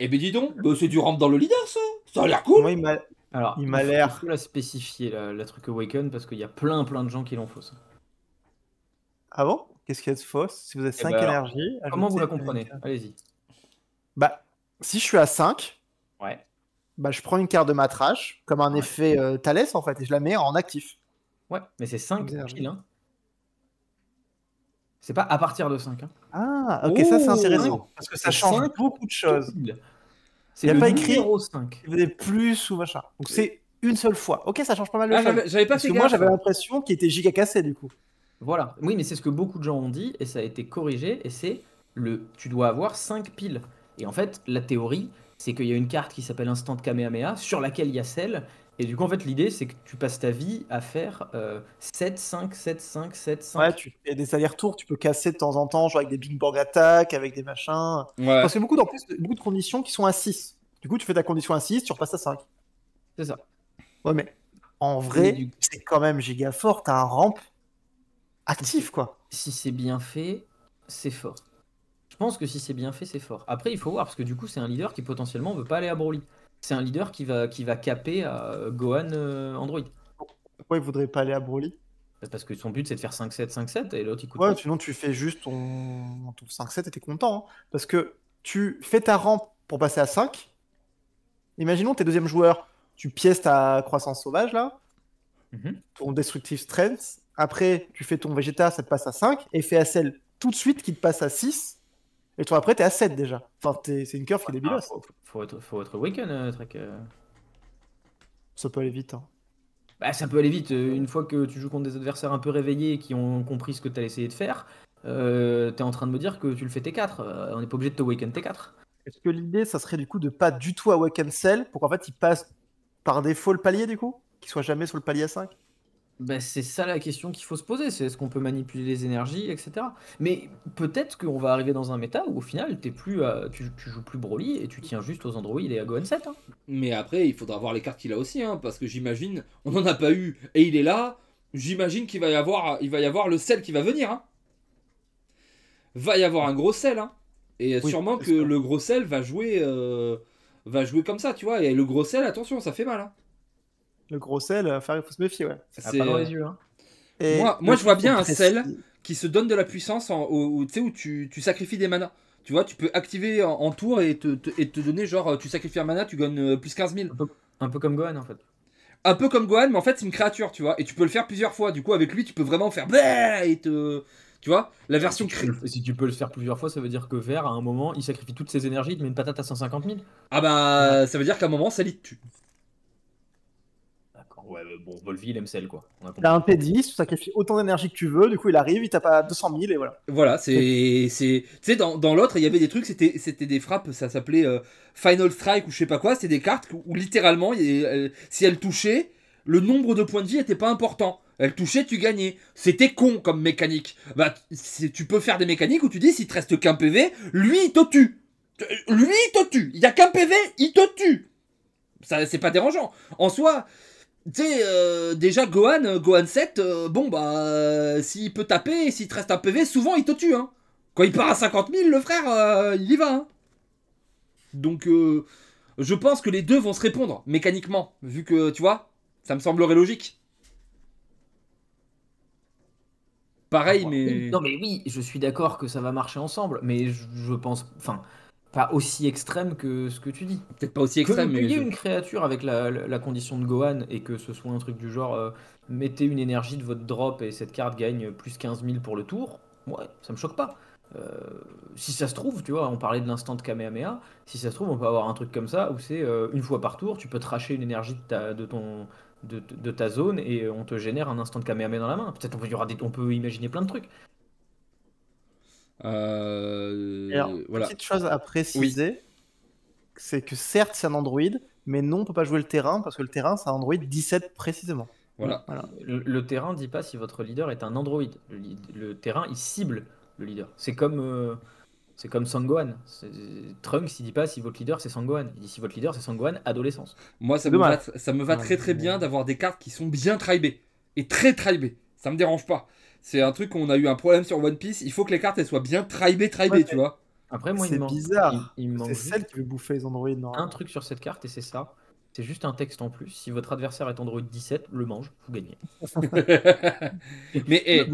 Eh ben dis donc, bah, c'est du rampe dans le leader ça Ça a l'air cool il Alors, il m'a l'air. Il faut la spécifier, la, truc Awaken, parce qu'il y a plein plein de gens qui l'ont fausse. Ah bon Qu'est-ce qu'il y a fausse Si vous avez 5 eh ben, énergies. Comment vous la comprenez Allez-y. Bah, si je suis à 5, ouais. Bah, je prends une carte de matrache comme un effet euh, en fait, et je la mets en actif. Ouais, mais c'est 5 piles. Hein. C'est pas à partir de 5. Hein. Ah, ok, ça c'est oh, intéressant. Parce que ça change beaucoup de choses. Il n'y a pas écrit 5. Vous avez plus ou machin. Donc c'est une seule fois. Ok, ça change pas mal de ah, J'avais pas Parce que Moi j'avais l'impression qu'il était giga cassé du coup. Voilà. Oui, mais c'est ce que beaucoup de gens ont dit et ça a été corrigé. Et c'est le. Tu dois avoir 5 piles. Et en fait, la théorie, c'est qu'il y a une carte qui s'appelle Instant Kamehameha, sur laquelle il y a celle. Et du coup, en fait, l'idée, c'est que tu passes ta vie à faire 7, 5, 7, 5, 7, 5. Ouais, tu a des allers-retours, tu peux casser de temps en temps, genre avec des big bang attack, avec des machins. Parce que beaucoup, en beaucoup de conditions qui sont à 6. Du coup, tu fais ta condition à 6, tu repasses à 5. C'est ça. Ouais, mais en vrai, c'est quand même giga fort, t'as un ramp actif, quoi. Si c'est bien fait, c'est fort. Je pense que si c'est bien fait, c'est fort. Après, il faut voir, parce que du coup, c'est un leader qui potentiellement ne veut pas aller à Broly. C'est un leader qui va, qui va caper à euh, Gohan euh, Android. Pourquoi il voudrait pas aller à Broly bah, Parce que son but, c'est de faire 5-7, 5-7, et l'autre, il coûte Ouais, sinon, tu fais juste ton, 5-7 et t'es content. Hein. parce que tu fais ta rampe pour passer à 5. Imaginons, t'es deuxième joueur, tu pièces ta croissance sauvage, là. Mhm. Ton Destructive Strength. Après, tu fais ton Vegeta, ça te passe à 5. Et fais à celle tout de suite qui te passe à 6 et toi après, t'es à 7 déjà. c'est une curve qui est ah, débile. faut, être, faut être euh, euh. Ça peut aller vite. Hein. Bah, ça peut aller vite. Euh, une fois que tu joues contre des adversaires un peu réveillés qui ont compris ce que t'as essayé de faire, t'es en train de me dire que tu le fais T4. on n'est pas obligé de te T4. Est-ce que l'idée, ça serait du coup de pas du tout awaken cell, pour qu'en fait, il passe par défaut le palier du coup Qu'il soit jamais sur le palier à 5 ben, c'est ça la question qu'il faut se poser, c'est est-ce qu'on peut manipuler les énergies, etc. Mais peut-être qu'on va arriver dans un méta où au final t'es plus tu, joues plus Broly et tu tiens juste aux androïdes et à Gohan 7. Hein. Mais après, il faudra voir les cartes qu'il a aussi, hein, parce que j'imagine, on n'en a pas eu et il est là. J'imagine qu'il va y avoir, il va y avoir le sel qui va venir. Hein. Va y avoir un gros sel, hein, et sûrement que le gros sel va jouer, euh, va jouer comme ça, tu vois. Et le gros sel, attention, ça fait mal le gros sel, euh, il faut se méfier, ouais. Ah, pas dans les hein. moi, je vois bien un sel qui se donne de la puissance en, tu sais où tu, tu, sacrifies des manas. Tu vois, tu peux activer en, tour et te, et te, donner genre, euh, tu sacrifies un mana, tu gagnes euh, plus 15 000. Un peu, comme Gohan en fait. Un peu comme Gohan, mais en fait c'est une créature, tu vois. Et tu peux le faire plusieurs fois. Du coup, avec lui, tu peux vraiment faire et te. Tu vois, la version. Si tu, si tu peux le faire plusieurs fois, ça veut dire que Vert, à un moment, il sacrifie toutes ses énergies, il une patate à 150 000. Ah bah, ça veut dire qu'à un moment, ça lit Ouais, bon, Volvi, il celle quoi. T'as un P10, tu sacrifies autant d'énergie que tu veux, du coup il arrive, il tape à 200 000 et voilà. Voilà, c'est. Tu sais, dans, dans l'autre, il y avait des trucs, c'était, c'était des frappes, ça s'appelait euh, Final Strike ou je sais pas quoi, c'était des cartes où, littéralement, si elle touchait, le nombre de points de vie était pas important. Elle touchait, tu gagnais. C'était con comme mécanique. Bah, tu peux faire des mécaniques où tu dis, s'il te reste qu'un PV, lui il te tue. Lui il te tue. Il y a qu'un PV, il te tue. Ça, c'est pas dérangeant. En soi, tu sais, euh, déjà Gohan, euh, Gohan 7, euh, bon bah, s'il peut taper, s'il te reste un PV, souvent il te tue. Hein. Quand il part à 50 000, le frère, il y va. Hein. Donc, je pense que les deux vont se répondre, mécaniquement, vu que, tu vois, ça me semblerait logique. Pareil, ah, mais... Non mais oui, je suis d'accord que ça va marcher ensemble, mais je, je pense... Enfin, pas aussi extrême que ce que tu dis. Peut-être pas aussi extrême, mais. tu une créature avec la, condition de Gohan et que ce soit un truc du genre euh, mettez une énergie de votre drop et cette carte gagne plus 15 000 pour le tour, ouais, ça me choque pas. Euh, si ça se trouve, tu vois, on parlait de l'instant de Kamehameha, si ça se trouve, on peut avoir un truc comme ça où c'est euh, une fois par tour, tu peux tracher une énergie de, ta, ton. De, ta zone et on te génère un instant de Kamehameha dans la main. Peut-être on on peut imaginer plein de trucs. Euh, Alors, voilà. Petite chose à préciser, c'est que certes c'est un Android, mais non on peut pas jouer le terrain parce que le terrain c'est un Android 17 précisément. Voilà. Le, terrain ne dit pas si votre leader est un Android. Le, terrain il cible le leader. C'est comme euh, c'est comme Sangohan. Trunks, il dit pas si votre leader c'est Sangohan. Il dit si votre leader c'est Sangohan adolescence. Moi, ça me va, ça me va très très bien d'avoir des cartes qui sont bien tribées. Et très tribées. Ça me dérange pas. C'est un truc qu'on a eu un problème sur One Piece. Il faut que les cartes elles soient bien tribées, tribées, tu vois. Après, moi, c'est bizarre. c'est celle qui veut bouffer les androïdes. Non un truc sur cette carte et c'est ça. C'est juste un texte en plus. Si votre adversaire est Android 17, le mange, vous gagnez. [LAUGHS] Mais eh,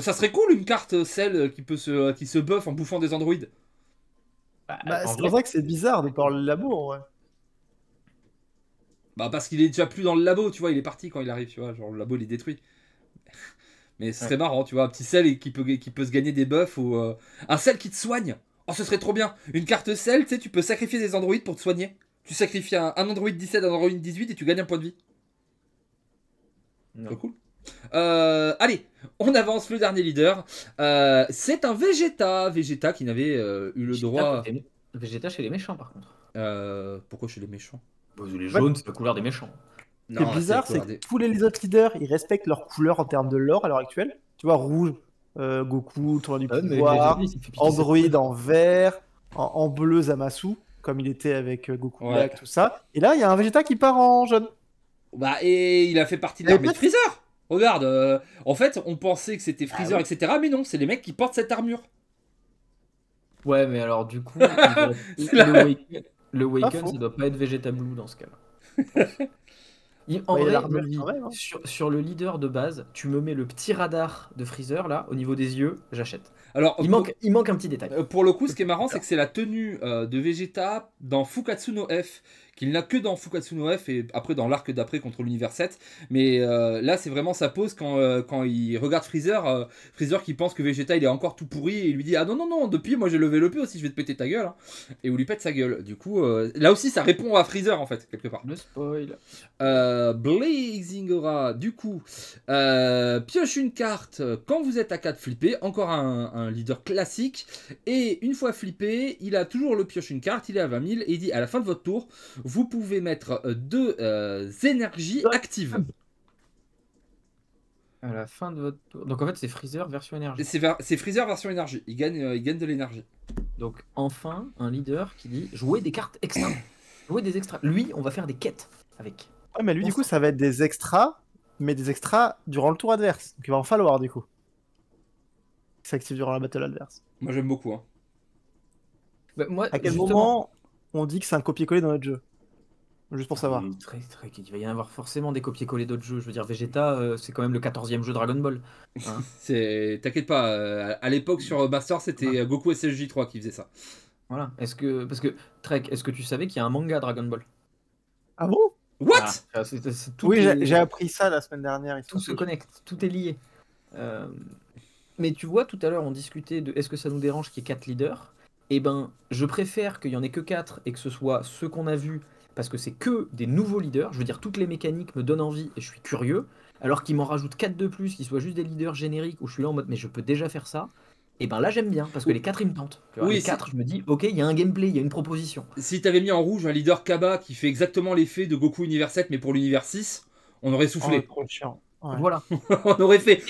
ça serait cool une carte euh, celle euh, qui peut se euh, qui se buff en bouffant des androïdes. Bah, bah, c'est vrai. ça que c'est bizarre de parler le labo. Ouais. Bah parce qu'il est déjà plus dans le labo, tu vois, il est parti quand il arrive, tu vois, genre le labo il est détruit. Et ce serait marrant, tu vois, un petit sel qui peut, qui peut se gagner des buffs ou euh, un sel qui te soigne. Oh, ce serait trop bien. Une carte sel, tu sais, tu peux sacrifier des androïdes pour te soigner. Tu sacrifies un, androïde 17, un androïde 18 et tu gagnes un point de vie. cool. Euh, allez, on avance, le dernier leader. Euh, c'est un Vegeta. Vegeta qui n'avait eu le droit. Vegeta chez les méchants, par contre. pourquoi chez les méchants bah, Les jaunes, c'est la couleur des méchants. C'est bizarre, c'est que tous les autres leaders, ils respectent leurs couleur en termes de lore à l'heure actuelle. Tu vois, rouge, euh, Goku, tournoi du pouvoir, androïde Android en vert, en, bleu Zamasu, comme il était avec euh, Goku tout ça. Et là, il y a un Vegeta qui part en jaune. Bah, et il a fait partie de l'armée de Freezer Regarde, euh, en fait, on pensait que c'était bah Freezer, etc., mais non, c'est les mecs qui portent cette armure. Ouais, mais alors, du coup, [LAUGHS] le, le Waken, ah, ça doit pas être Vegeta Blue dans ce cas-là. [LAUGHS] en sur, le leader de base, tu me mets le petit radar de Freezer là, au niveau des yeux, j'achète. Alors, il, manque, il manque un petit détail. Euh, pour le coup, ce qui est marrant, c'est que c'est la tenue euh, de Vegeta dans Fukatsuno F qu'il n'a que dans Fukatsuno F et après dans l'arc d'après contre l'univers 7. Mais euh, là, c'est vraiment sa pose quand, euh, il regarde Freezer. Euh, Freezer qui pense que Vegeta il est encore tout pourri et il lui dit Ah non, non, non, depuis moi j'ai levé le P aussi, je vais te péter ta gueule. Hein. Et où lui pète sa gueule. Du coup, là aussi, ça répond à Freezer en fait, quelque part. Le spoil. Blazing du coup, pioche une carte. Quand vous êtes à 4 flippé, encore un, un leader classique. Et une fois flippé, il a toujours le pioche une carte, il est à 20 000 et il dit à la fin de votre tour, vous pouvez mettre euh, deux euh, énergies actives. À la fin de votre tour. Donc en fait, c'est Freezer version énergie. C'est Freezer version énergie. Il gagne, euh, il gagne de l'énergie. Donc enfin, un leader qui dit jouer des cartes extra. [COUGHS] jouer des extras. Lui, on va faire des quêtes avec. Ouais, mais lui, du coup, ça va être des extras, mais des extras durant le tour adverse. Donc il va en falloir du coup. Ça actif durant la battle adverse. Moi, j'aime beaucoup. Hein. Bah, moi, à quel moment on dit que c'est un copier-coller dans notre jeu Juste pour ah savoir. il va y avoir forcément des copier-coller d'autres jeux. Je veux dire, Vegeta, euh, c'est quand même le 14e jeu Dragon Ball. Hein. [LAUGHS] T'inquiète pas, euh, à l'époque sur Master, c'était beaucoup et SSJ3 qui faisait ça. Voilà. Est-ce que. Parce que, Trek, est-ce que tu savais qu'il y a un manga Dragon Ball Ah bon What ah, Oui, j'ai appris ça la semaine dernière. Tout se connecte, tout est lié. Euh, mais tu vois, tout à l'heure, on discutait de est-ce que ça nous dérange qu'il y ait 4 leaders Eh ben, je préfère qu'il n'y en ait que 4 et que ce soit ceux qu'on a vus parce que c'est que des nouveaux leaders. Je veux dire, toutes les mécaniques me donnent envie et je suis curieux. Alors qu'ils m'en rajoutent 4 de plus, qu'ils soient juste des leaders génériques, où je suis là en mode, mais je peux déjà faire ça. Et ben là, j'aime bien, parce que les 4, ils me tentent. oui, les 4, je me dis, ok, il y a un gameplay, il y a une proposition. Si t'avais mis en rouge un leader Kaba qui fait exactement l'effet de Goku Univers 7, mais pour l'univers 6, on aurait soufflé. Voilà. [LAUGHS] on aurait fait.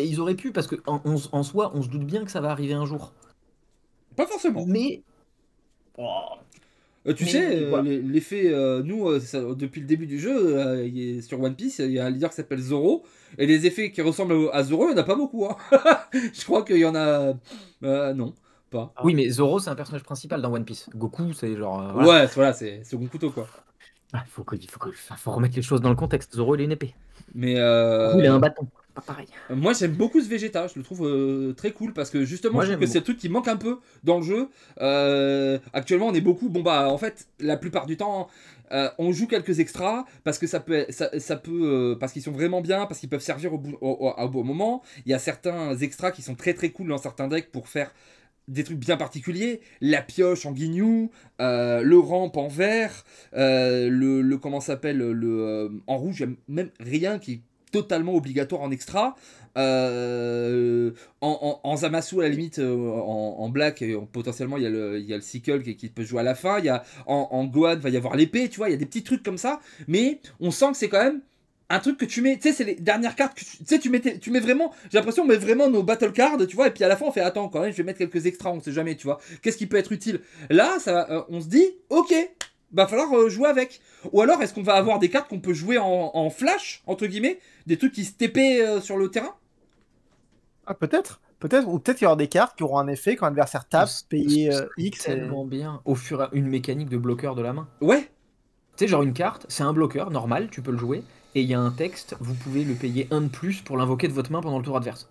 Et ils auraient pu, parce que en, soi, on se doute bien que ça va arriver un jour. Pas forcément. Mais. Oh, euh, tu sais, euh, l'effet, euh, nous, depuis le début du jeu, sur One Piece, il y a un leader qui s'appelle Zoro, et les effets qui ressemblent à Zoro, il n'y en a pas beaucoup. Hein. [LAUGHS] Je crois qu'il y en a. non. Pas. Ah oui, mais Zoro, c'est un personnage principal dans One Piece. Goku, c'est genre. Ouais, voilà, c'est Goku couteau, quoi. Ah, il faut, que, faut, remettre les choses dans le contexte. Zoro, il est une épée. Mais il a un bâton. Euh, moi, j'aime beaucoup ce Vegeta. Je le trouve euh, très cool parce que justement, je trouve que c'est un truc qui manque un peu dans le jeu. Euh, actuellement, on est beaucoup. Bon, bah, en fait, la plupart du temps. on joue quelques extras parce que ça peut, ça, peut parce qu'ils sont vraiment bien, parce qu'ils peuvent servir au, bon moment. Il y a certains extras qui sont très très cool dans certains decks pour faire des trucs bien particuliers. La pioche en guignou, le ramp en vert, le, le, comment s'appelle le en rouge. même rien qui totalement obligatoire en extra. Euh, en, en, Zamasu, à la limite, euh, en, black, potentiellement, il y a le, il qui, qui, peut jouer à la fin. Il y a, en, en Gohan, il va y avoir l'épée, tu vois. Il y a des petits trucs comme ça. Mais on sent que c'est quand même un truc que tu mets, tu sais, c'est les dernières cartes que tu, sais, tu mets, tu mets vraiment, j'ai l'impression, qu'on met vraiment nos battle cards, tu vois, et puis à la fin, on fait, attends, quand même, je vais mettre quelques extras, on ne sait jamais, tu vois, qu'est-ce qui peut être utile. Là, ça, euh, on se dit, ok, va falloir euh, jouer avec. Ou alors, est-ce qu'on va avoir des cartes qu'on peut jouer en, flash, entre guillemets, des trucs qui se TP euh, sur le terrain Ah, peut-être. Peut-être, ou peut-être qu'il y aura des cartes qui auront un effet quand l'adversaire tape, payer euh, X. tellement bien au fur et à une mécanique de bloqueur de la main. Ouais. Tu sais, genre une carte, c'est un bloqueur normal, tu peux le jouer, et il y a un texte, vous pouvez le payer un de plus pour l'invoquer de votre main pendant le tour adverse.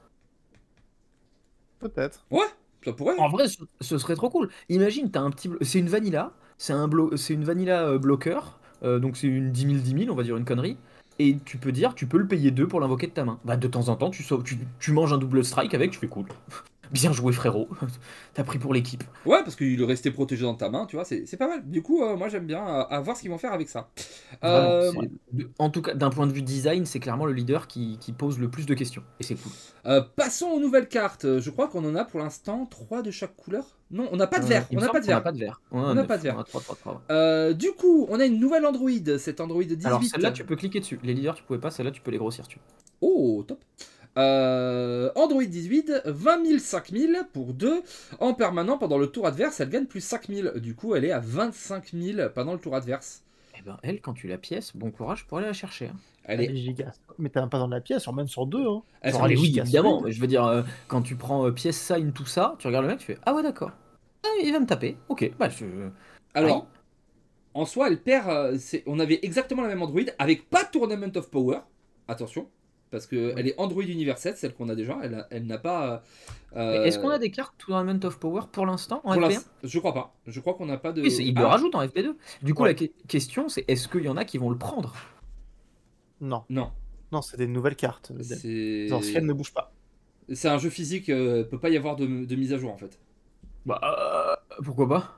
Peut-être. Ouais, ça pourrait. En vrai, ce, serait trop cool. Imagine, t'as un petit. C'est une vanilla, c'est un c'est une vanilla euh, bloqueur, euh, donc c'est une 10 000, 10 000, on va dire une connerie. Et tu peux dire, tu peux le payer deux pour l'invoquer de ta main. Bah, de temps en temps, tu, tu, manges un double strike avec, tu fais cool. Bien joué, frérot. [LAUGHS] T'as pris pour l'équipe. Ouais, parce qu'il resté protégé dans ta main, tu vois, c'est pas mal. Du coup, euh, moi j'aime bien avoir euh, voir ce qu'ils vont faire avec ça. Euh, en tout cas, d'un point de vue design, c'est clairement le leader qui, pose le plus de questions. Et c'est cool. passons aux nouvelles cartes. Je crois qu'on en a pour l'instant trois de chaque couleur. Non, on n'a pas, de vert. On n'a pas de vert. On n'a pas de vert. du coup, on a une nouvelle Android, cet Android 18. Alors là tu peux cliquer dessus. Les leaders, tu pouvais pas, celle-là, tu peux les grossir tu. Oh, top. Euh, Android 18, 20 000, 5 000 pour 2 en permanent pendant le tour adverse. Elle gagne plus 5 000. Du coup, elle est à 25 000 pendant le tour adverse. Eh ben, elle, quand tu la pièces, bon courage pour aller la chercher. Hein. Elle, ah, est gigas. Mais t'as un pas dans la pièce, même sur deux. Hein. Elle est évidemment. Je veux dire, euh, quand tu prends euh, pièce pièce, une tout ça, tu regardes le mec, tu fais Ah ouais, d'accord. Ah, il va me taper. Ok, bah, Alors. en soi, elle perd. on avait exactement la même Android avec pas Tournament of Power. Attention parce qu'elle est Android Universe 7, celle qu'on a déjà, elle, n'a pas... Euh, est-ce qu'on a des cartes Tournament of Power pour l'instant fp Je crois pas, je crois qu'on n'a pas de... ils il le ah. rajoute en FP2. Du coup la question c'est est-ce qu'il y en a qui vont le prendre Non. Non. Non, c'est des nouvelles cartes. Les anciennes ne bougent pas. C'est un jeu physique, ne euh, peut pas y avoir de, mise à jour en fait. Bah euh, pourquoi pas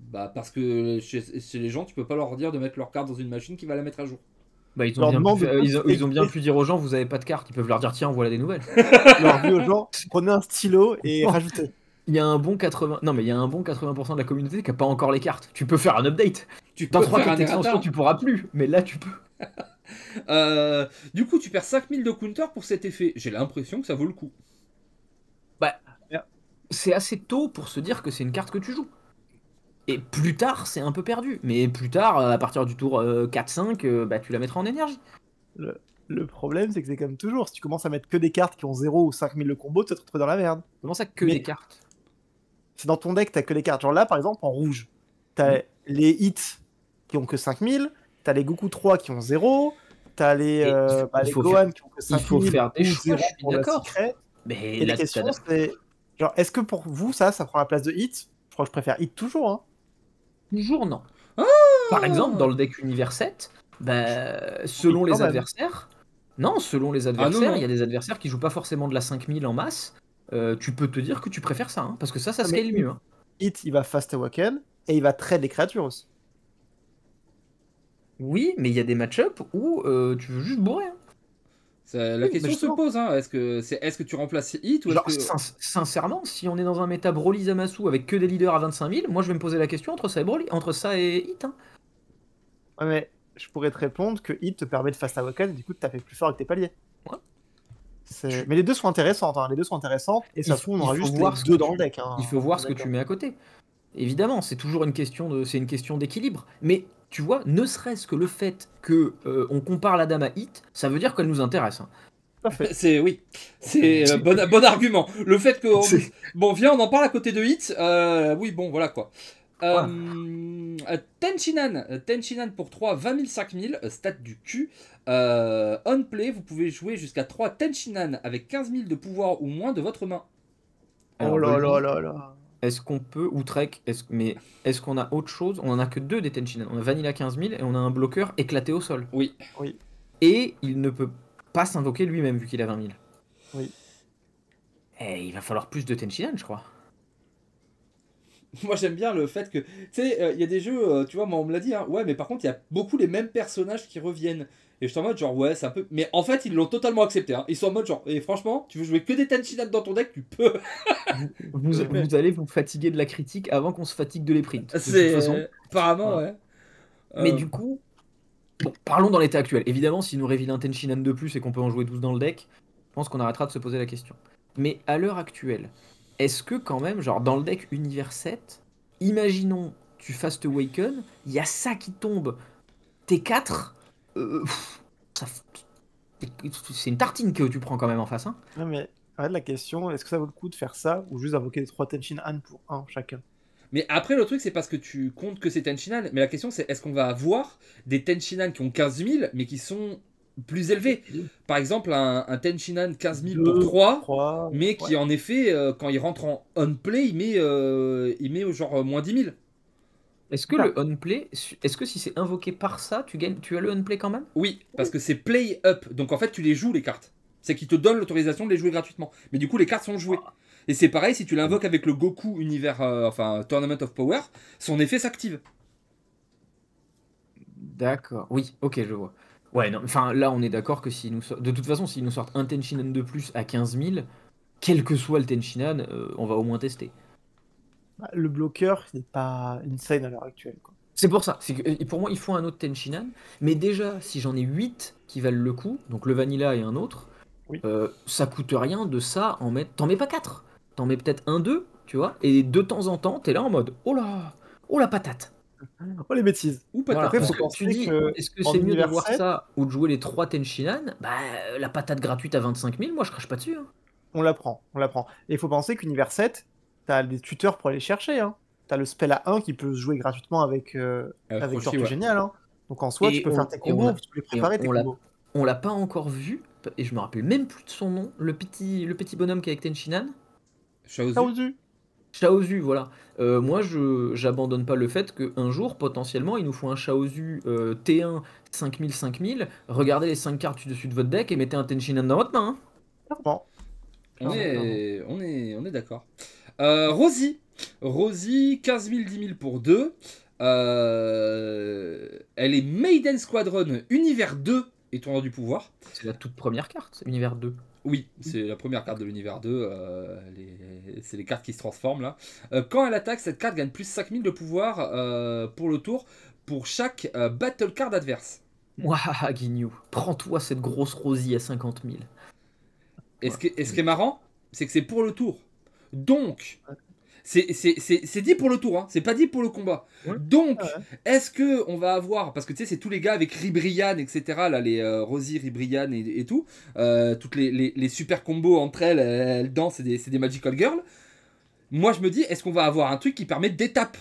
Bah parce que chez, les gens tu peux pas leur dire de mettre leur carte dans une machine qui va la mettre à jour. Bah, ils, ont bien pu, dire aux gens, vous avez pas de carte. Ils peuvent leur dire, tiens, voilà des nouvelles. [LAUGHS] leur aux gens, prenez un stylo et rajoutez. Il y a un bon 80. Non, mais il y a un bon 80% de la communauté qui a pas encore les cartes. Tu peux faire un update. Tu Dans trois cartes extensions, tu pourras plus. Mais là, tu peux. [LAUGHS] Euh, du coup, tu perds 5000 de counter pour cet effet. J'ai l'impression que ça vaut le coup. Bah, c'est assez tôt pour se dire que c'est une carte que tu joues. Et plus tard, c'est un peu perdu. Mais plus tard, euh, à partir du tour 4-5, euh, euh, bah, tu la mettras en énergie. Le, problème, c'est que c'est comme toujours. Si tu commences à mettre que des cartes qui ont 0 ou 5000 le combo, tu te retrouves dans la merde. Comment ça, que des cartes C'est dans ton deck, t'as que les cartes. Genre là, par exemple, en rouge, t'as as mm. les hits qui ont que 5000, t'as les Goku 3 qui ont 0, t'as les, bah, les Gohan qui ont que 5000. Il faut faire des choix, je suis d'accord. Mais Et la question, c'est genre, est-ce que pour vous, ça, ça prend la place de hit Je crois que je préfère hit toujours. Hein toujours non. Ah Par exemple, dans le deck univers 7, bah, selon ah les bah adversaires, non, selon les ah, adversaires, il y a des adversaires qui jouent pas forcément de la 5000 en masse. Euh, tu peux te dire que tu préfères ça, hein, parce que ça, ça scale mieux. Hein. Hit, il va fast awaken et il va trade des créatures aussi. Oui, mais il y a des match-ups où euh, tu veux juste bourrer. Hein la question se pose, hein. est-ce que, est, est, ce que tu remplaces Hit ou que... Sincèrement, si on est dans un méta Broly Zamasu avec que des leaders à 25 000, moi je vais me poser la question entre ça et Broly, entre ça et Hit. Hein. Ouais, mais je pourrais te répondre que Hit te permet de fast awaken et du coup de fait plus fort avec tes paliers. Ouais. Mais les deux sont intéressantes, hein. les deux sont intéressantes et ça se trouve on aura juste les deux dans le deck. Hein. Il faut voir ce que tu mets à côté. Évidemment, c'est toujours une question de, c'est une question d'équilibre. Mais tu vois, ne serait-ce que le fait que euh, on compare la dame à Hit, ça veut dire qu'elle nous intéresse. Hein. Parfait. C'est oui, c'est un euh, bon, bon, argument. Le fait que bon, viens, on en parle à côté de Hit. Euh, oui, bon, voilà quoi. Tenchinan, Tenchinan pour 3, 20 000, 5 000, stat du cul. on play, vous pouvez jouer jusqu'à 3 Tenchinan avec 15 000 de pouvoir ou moins de votre main. Oh là là là là. Est-ce qu'on peut, ou Trek, mais est-ce qu'on a autre chose On en a que deux des Tenchinan. On a Vanilla 000 et on a un bloqueur éclaté au sol. Oui. oui. Et il ne peut pas s'invoquer lui-même vu qu'il a 20 000. Oui. Et eh, il va falloir plus de Tenchinan, je crois. [LAUGHS] Moi j'aime bien le fait que. Tu sais, euh, il y a des jeux, euh, tu vois, moi on me l'a dit, hein. ouais, mais par contre il y a beaucoup les mêmes personnages qui reviennent. Et je suis en mode genre ouais, c'est un peu. Mais en fait, ils l'ont totalement accepté. Hein. Ils sont en mode genre, et franchement, tu veux jouer que des Tenshinhan dans ton deck, tu peux. [LAUGHS] vous, allez vous fatiguer de la critique avant qu'on se fatigue de toute C'est apparemment, ouais. Mais euh, du coup, parlons dans l'état actuel. Évidemment, s'ils nous révèlent un Tenshinhan de plus et qu'on peut en jouer 12 dans le deck, je pense qu'on arrêtera de se poser la question. Mais à l'heure actuelle, est-ce que quand même, genre dans le deck univers 7, imaginons tu Fast awaken Waken, il y a ça qui tombe. T4, euh, c'est une tartine que tu prends quand même en face. Hein. mais la question est-ce que ça vaut le coup de faire ça ou juste invoquer les trois Tenshinhan pour un chacun mais après, le truc, c'est parce que tu comptes que c'est Tenshinhan. Mais la question, c'est est-ce qu'on va avoir des Tenshinhan qui ont 15 000 mais qui sont plus élevés Par exemple, un, un Tenshinhan 15 000 pour 3, mais qui en effet, euh, quand il rentre en on-play, il, met, euh, il met genre moins 10 000. Est-ce que bah. le on-play, est-ce que si c'est invoqué par ça, tu, gagnes, tu as le on-play quand même Oui, parce que c'est play up. Donc en fait, tu les joues les cartes. C'est qu'ils te donnent l'autorisation de les jouer gratuitement. Mais du coup, les cartes sont jouées. Et c'est pareil, si tu l'invoques avec le Goku univers, euh, enfin Tournament of Power, son effet s'active. D'accord. Oui, ok, je vois. Ouais, non, enfin là, on est d'accord que si nous de toute façon, s'ils nous sortent un Tenshinhan de plus à 15 000, quel que soit le Tenshinhan, euh, on va au moins tester le bloqueur n'est pas insane à l'heure actuelle. C'est pour ça. pour moi, il faut un autre Tenchinan. Mais déjà, si j'en ai 8 qui valent le coup, donc le Vanilla et un autre, euh, ça coûte rien de ça en mettre. T'en mets pas 4. T'en mets peut-être un, deux, tu vois. Et de temps en temps, t'es là en mode Oh là Oh la patate Oh les bêtises Ou patate. Après, Est-ce que c'est mieux d'avoir ça ou de jouer les 3 Tenchinan Bah, la patate gratuite à 25 000, moi je crache pas dessus. Hein. On la prend, on la prend. Et il faut penser qu'univers 7, t'as des tuteurs pour aller chercher. Hein. T'as le spell à 1 qui peut se jouer gratuitement avec, euh, euh, avec Génial. Hein. Donc en soi, tu peux faire tes combos, tu peux les préparer tes combos. On l'a pas encore vu, et je me rappelle même plus de son nom, le petit, le petit bonhomme qui est avec Tenchinan. Shaozu. Shaozu, voilà. Euh, moi, je j'abandonne pas le fait qu'un jour, potentiellement, il nous faut un Shaozu T1 5000 5000. Regardez les 5 cartes dessus de votre deck et mettez un Tenchinan dans votre main. Hein. On, est, on, est, on est d'accord. Euh, Rosie. Rosie, 15 000, 10 000 pour deux. Euh, elle est Maiden Squadron Univers 2 et Tournant du Pouvoir. C'est la toute première carte, Univers 2. Oui, c'est la première carte de l'univers 2. Euh, c'est les cartes qui se transforment là. quand elle attaque, cette carte gagne plus 5000 de pouvoir pour le tour pour chaque battle card adverse. Mouah, [LAUGHS] Guignou, prends-toi cette grosse Rosie à 50 000. Et ce, est, ce qui est marrant, c'est que c'est pour le tour. Donc, c'est dit pour le tour, hein. c'est pas dit pour le combat. Donc, ah est-ce que on va avoir, parce que tu sais, c'est tous les gars avec Ribrian, etc. Là, les euh, Rosie, Ribrian et, tout, euh, toutes les, super combos entre elles, elles dansent, c'est des, Magical Girls. Moi, je me dis, est-ce qu'on va avoir un truc qui permet d'étape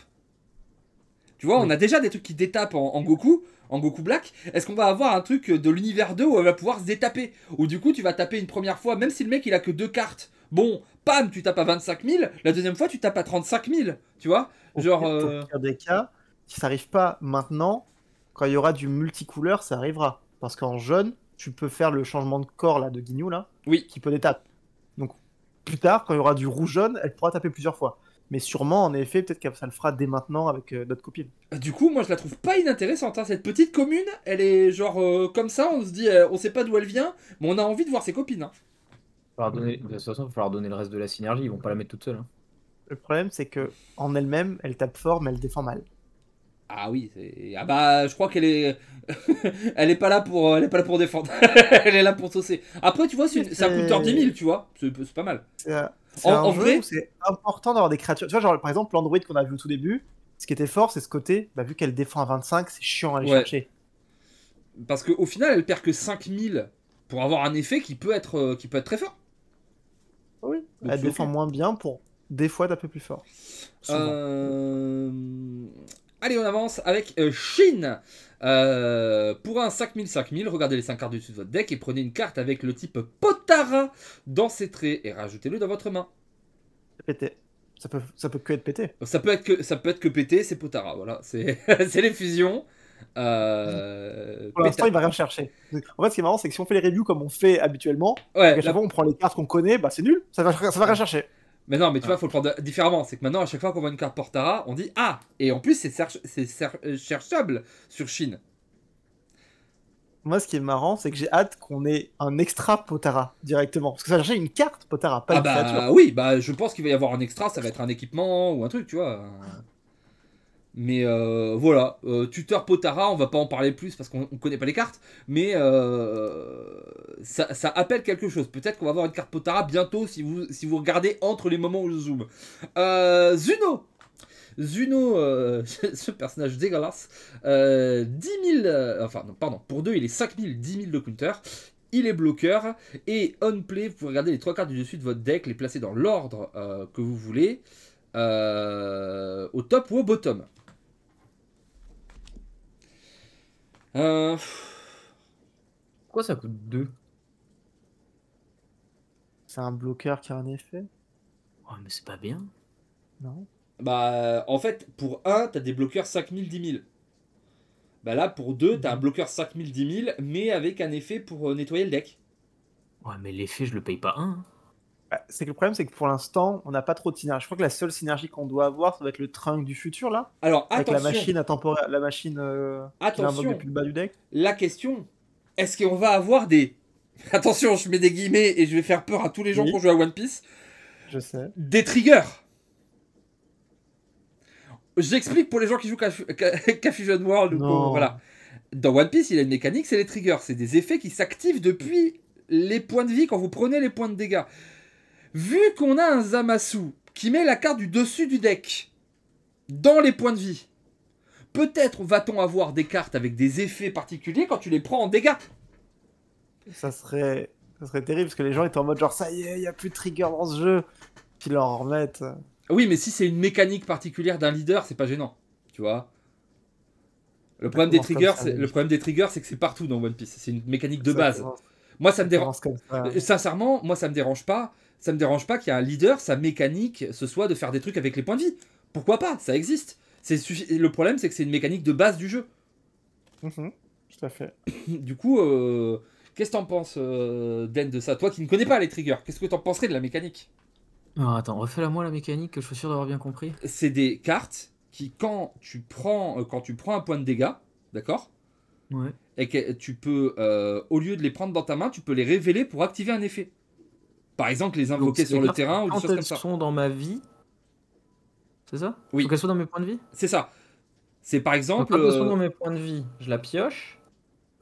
Tu vois, on a déjà des trucs qui détapent en, Goku en Goku Black, est-ce qu'on va avoir un truc de l'univers 2 où elle va pouvoir se détaper Ou du coup, tu vas taper une première fois, même si le mec il a que deux cartes Bon, pam, tu tapes à 25 000. La deuxième fois, tu tapes à 35 000. Tu vois Genre. il euh, pire, des cas, si ça n'arrive pas maintenant, quand il y aura du multicouleur, ça arrivera. Parce qu'en jaune, tu peux faire le changement de corps là de Guignou là. Oui. Qui peut les Donc plus tard, quand il y aura du rouge jaune, elle pourra taper plusieurs fois. Mais sûrement, en effet, peut-être que ça le fera dès maintenant avec euh, d'autres copines. Euh, du coup, moi, je la trouve pas inintéressante. Hein. Cette petite commune, elle est genre comme ça. On se dit, on sait pas d'où elle vient, mais on a envie de voir ses copines. Hein donner... façon, il va falloir donner le reste de la synergie, ils vont pas la mettre toute seule. Hein. Le problème, c'est que en elle-même, elle tape fort, mais elle défend mal. Ah oui, ah bah je crois qu'elle est, [LAUGHS] elle est pas là pour, elle est pas là pour défendre, [LAUGHS] elle est là pour saucer. Après tu vois, c'est ça coûte 10 000, tu vois, c'est pas mal. en, vrai, c'est important d'avoir des créatures. Tu vois, genre par exemple l'android qu'on a vu au tout début, ce qui était fort, c'est ce côté, bah vu qu'elle défend à 25, c'est chiant à aller chercher. Parce qu'au final, elle perd que 5000 pour avoir un effet qui peut être, euh, qui peut être très fort. Oui. elle défend moins bien pour des fois peu plus fort. Euh, allez, on avance avec euh, Shin. Euh, pour un 5000-5000, regardez les 5 cartes du dessus de votre deck et prenez une carte avec le type Potara dans ses traits et rajoutez-le dans votre main. Pété. Ça peut, ça peut que être pété. Ça peut être que, ça peut être que pété, c'est Potara, voilà. [LAUGHS] C'est les fusions. Euh... Pour l'instant, il va rien chercher. En fait, ce qui est marrant, c'est que si on fait les reviews comme on fait habituellement, ouais, on prend les cartes qu'on connaît, bah c'est nul, ça va, ça va rien chercher. Mais non, mais tu vois, vois, ah. faut le prendre différemment. C'est que maintenant, à chaque fois qu'on voit une carte Portara, on dit Ah Et en plus, c'est euh, cherchable sur Chine. Moi, ce qui est marrant, c'est que j'ai hâte qu'on ait un extra Potara directement. Parce que ça chercher une carte Potara, pas ah une bah, oui, bah je pense qu'il va y avoir un extra, ça va être un équipement ou un truc, tu vois. Mais euh, voilà, euh, tuteur Potara, on va pas en parler plus parce qu'on connaît pas les cartes, mais euh, ça, appelle quelque chose. Peut-être qu'on va avoir une carte Potara bientôt si vous, si vous regardez entre les moments où je zoome. Zuno Zuno, [LAUGHS] ce personnage dégueulasse, 10 000, enfin pardon, pour deux il est 5000 000, 10 000 de counter, il est bloqueur. Et on play, vous pouvez regarder les trois cartes du dessus de votre deck, les placer dans l'ordre que vous voulez, au top ou au bottom. Euh, Pourquoi ça coûte 2 C'est un bloqueur qui a un effet Ouais mais c'est pas bien. Non. Bah, en fait, pour 1, t'as des bloqueurs 5000, 10000 Bah là, pour 2, t'as un mhm. bloqueur 5000, 10000 mais avec un effet pour euh, nettoyer le deck. Ouais, mais l'effet, je le paye pas 1. Bah, c'est que le problème, c'est que pour l'instant, on n'a pas trop de synergie. Je crois que la seule synergie qu'on doit avoir, ça va être le train du futur, là. Alors, avec la machine, à la machine euh, attention. depuis le bas du deck. La question, est-ce qu'on va avoir des. [LAUGHS] Attention, je mets des guillemets et je vais faire peur à tous les gens qui qui joué à One Piece. Je sais. Des triggers. J'explique pour les gens qui jouent à [LAUGHS] Fusion World voilà. Dans One Piece, il y a une mécanique, c'est les triggers. C'est des effets qui s'activent depuis les points de vie quand vous prenez les points de dégâts. Vu qu'on a un Zamasu qui met la carte du dessus du deck dans les points de vie, peut-être va-t-on avoir des cartes avec des effets particuliers quand tu les prends en dégâts Ça serait, ça serait terrible parce que les gens étaient en mode genre ça y est, il n'y a plus de trigger dans ce jeu. Puis leur remettent. Oui, mais si c'est une mécanique particulière d'un leader, c'est pas gênant. Tu vois le problème, des triggers, le problème des triggers, c'est que c'est partout dans One Piece. C'est une mécanique de base. Moi, ça, me dérange. Sincèrement, moi, ça me dérange pas ça me dérange pas qu'il y a un leader, sa mécanique, ce soit de faire des trucs avec les points de vie. Pourquoi pas Ça existe. C'est le problème, c'est que c'est une mécanique de base du jeu. Mm-hmm. tout à fait. [COUGHS] du coup, euh, qu'est-ce que t'en penses, euh, de ça Toi qui ne connais pas les triggers, qu'est-ce que tu en penserais de la mécanique ah, Attends, refais-la moi la mécanique, que je suis sûr d'avoir bien compris. C'est des cartes qui, quand tu prends, euh, quand tu prends un point de dégâts, d'accord Ouais. Et que tu peux, au lieu de les prendre dans ta main, tu peux les révéler pour activer un effet. Par exemple, les invoquer sur le terrain ou des comme ça. Quand elles sont dans ma vie, c'est ça Oui. qu'elles soient dans mes points de vie C'est ça. C'est par exemple. quand elles euh, sont dans mes points de vie, je la pioche.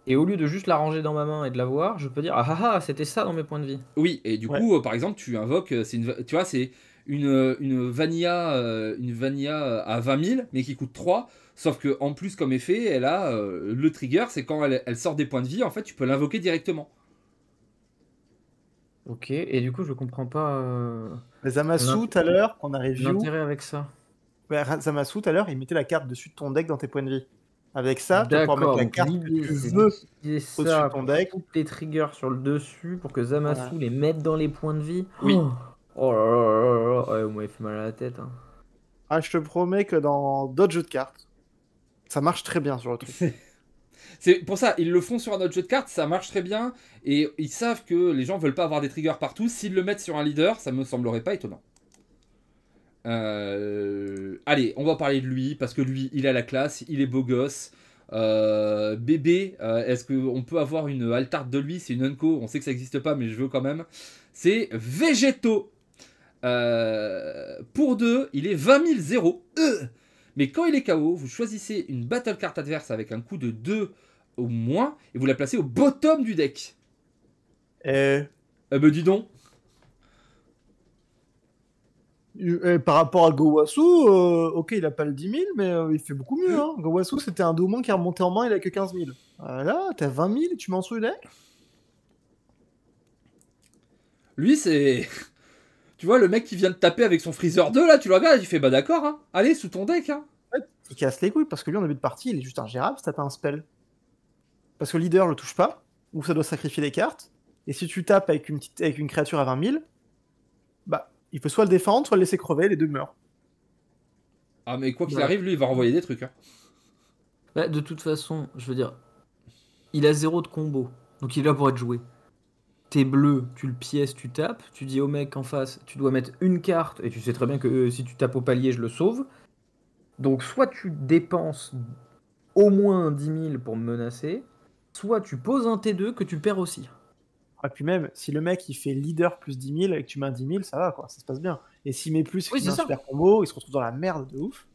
Et au lieu de juste la ranger dans ma main et de la voir, je peux dire ah ah, ah c'était ça dans mes points de vie. Oui, et du coup, euh, par exemple, tu invoques, euh, c'est une, tu vois, c'est une, une vanilla, une à 20 000, mais qui coûte 3. Sauf que en plus, comme effet, elle a le trigger, c'est quand elle, elle, sort des points de vie, en fait, tu peux l'invoquer directement. Ok, et du coup, je comprends pas. euh, Zamasu, tout à l'heure, qu'on a review, avec ça. bah, Zamasu, tout à l'heure, il mettait la carte dessus de ton deck dans tes points de vie. Avec ça, tu peux mettre la carte dessus de ton deck. toutes les triggers sur le dessus pour que Zamasu les mette dans les points de vie. Oui. Oh, oh là là là là Ouais, fait mal à la tête. hein. Ah, je te promets que dans d'autres jeux de cartes, ça marche très bien sur le truc. [LAUGHS] C'est pour ça, ils le font sur un autre jeu de cartes, ça marche très bien. Et ils savent que les gens veulent pas avoir des triggers partout. S'ils le mettent sur un leader, ça me semblerait pas étonnant. Euh, allez, on va parler de lui, parce que lui, il a la classe, il est beau gosse. Euh, bébé, euh, est-ce qu'on peut avoir une altarte de lui C'est une unco, on sait que ça n'existe pas, mais je veux quand même. C'est Végéto. pour deux, il est 20 000 mais quand il est KO, vous choisissez une battle card adverse avec un coup de 2 au moins et vous la placez au bottom du deck. Euh. Eh ben dis donc. par rapport à Gowasu, euh, ok, il a pas le 10 000, mais euh, il fait beaucoup mieux. Hein. Gowasu, c'était un Doumon qui est remonté en main, il a que 15 000. Ah là, t'as 20 000 et tu m'en souviens Lui, c'est. Tu vois, le mec qui vient de taper avec son Freezer 2, là, tu le regardes, il fait bah d'accord, hein. allez, sous ton deck. Hein. Il casse les couilles parce que lui, en début de partie, il est juste un si t'as pas un spell. Parce que le leader le touche pas, ou ça doit sacrifier des cartes. Et si tu tapes avec une, petite, avec une créature à 20 000, bah, il peut soit le défendre, soit le laisser crever, les deux meurent. Ah, mais quoi qu'il arrive, lui, il va renvoyer des trucs. Hein. Bah, de toute façon, je veux dire, il a zéro de combo, donc il est là pour être joué t'es bleu, tu le pièces, tu tapes, tu dis au mec en face, tu dois mettre une carte, et tu sais très bien que euh, si tu tapes au palier, je le sauve. Donc soit tu dépenses au moins 10 000 pour me menacer, soit tu poses un T2 que tu perds aussi. Et ah, puis même, si le mec il fait leader plus 10 000 et que tu mets un 10 000, ça va, quoi, ça se passe bien. Et s'il met plus, c'est un combo, il se retrouve dans la merde de ouf.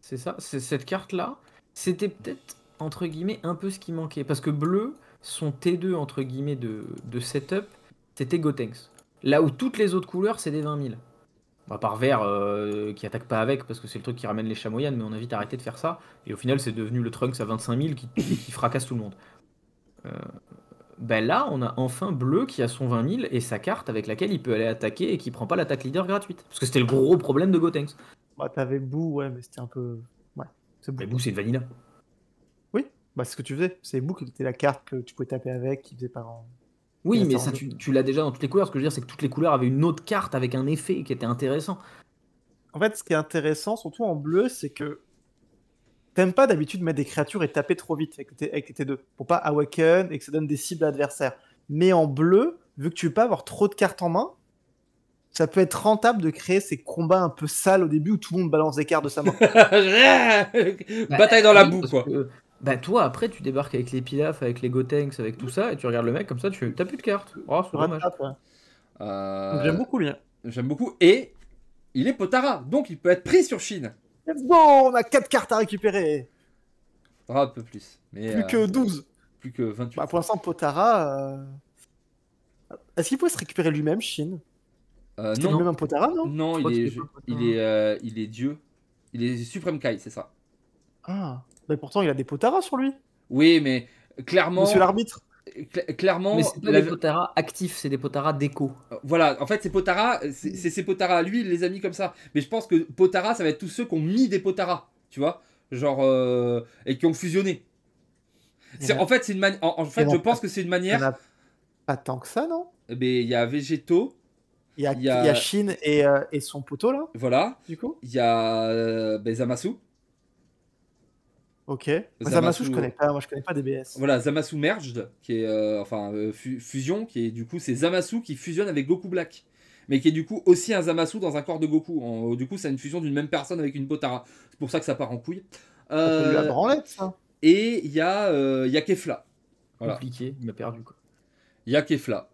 C'est ça, c'est cette carte-là, c'était peut-être, entre guillemets, un peu ce qui manquait. Parce que bleu, son T2 entre guillemets de, setup, c'était Gotenks. Là où toutes les autres couleurs, c'est des 20 000. Bah, à part vert euh, qui attaque pas avec parce que c'est le truc qui ramène les chamoyanes, mais on a vite arrêté de faire ça. Et au final, c'est devenu le Trunks à 25 000 qui, fracasse tout le monde. Euh, ben là, on a enfin Bleu qui a son 20 000 et sa carte avec laquelle il peut aller attaquer et qui prend pas l'attaque leader gratuite. Parce que c'était le gros problème de Gotenks. Bah, t'avais Bou, ouais, mais c'était un peu. Ouais. C'est Boo, c'est de Vanilla. Bah, ce que tu faisais, c'est Book, c'était la carte que tu pouvais taper avec, qui faisait pas Oui, mais ça, tu, l'as déjà dans toutes les couleurs. Ce que je veux dire, c'est que toutes les couleurs avaient une autre carte avec un effet qui était intéressant. En fait, ce qui est intéressant, surtout en bleu, c'est que t'aimes pas d'habitude mettre des créatures et taper trop vite avec tes, deux pour pas awaken et que ça donne des cibles adversaires. Mais en bleu, vu que tu veux pas avoir trop de cartes en main, ça peut être rentable de créer ces combats un peu sales au début où tout le monde balance des cartes de sa main. [LAUGHS] Bataille dans la boue, bah, quoi. Bah toi après tu débarques avec les pilaf, avec les gotenks, avec tout ça et tu regardes le mec comme ça tu fais t'as plus de cartes. Oh c'est dommage. Euh, j'aime beaucoup lui. Hein. J'aime beaucoup et il est Potara donc il peut être pris sur Shin. Non on a 4 cartes à récupérer. Oh un peu plus. Mais, plus que 12. Euh, plus que 28. Bah, pour l'instant Potara. Euh, est-ce qu'il peut se récupérer lui-même Chine Non. Lui-même un Potara non Non il est, il est il est dieu. Il est Supreme Kai c'est ça. Ah. Mais pourtant, il a des potaras sur lui. Oui, mais clairement. Monsieur l'arbitre. clairement, mais pas des potaras actifs, c'est des potaras déco. Voilà, en fait, ces potaras, c'est ces potaras. Lui, il les a mis comme ça. Mais je pense que potara, ça va être tous ceux qui ont mis des potaras, tu vois, genre euh, et qui ont fusionné. En fait, c'est une en, fait, je pense que c'est une manière. A... Pas tant que ça, non Mais il y a végétaux. Il y, a... Shin et, euh, et son poteau là. Voilà. Du coup. Il y a euh, Ok. Zamasu, je connais pas. Moi, je connais pas DBS. Voilà, Zamasu Merged, qui est euh, enfin euh, fusion, qui est du coup c'est Zamasu qui fusionne avec Goku Black, mais qui est du coup aussi un Zamasu dans un corps de Goku. Euh, du coup, c'est une fusion d'une même personne avec une Potara. C'est pour ça que ça part en couille. la branlette, ça. Et il y a il y a Kefla. Voilà. Compliqué, il m'a perdu quoi. Il y Kefla.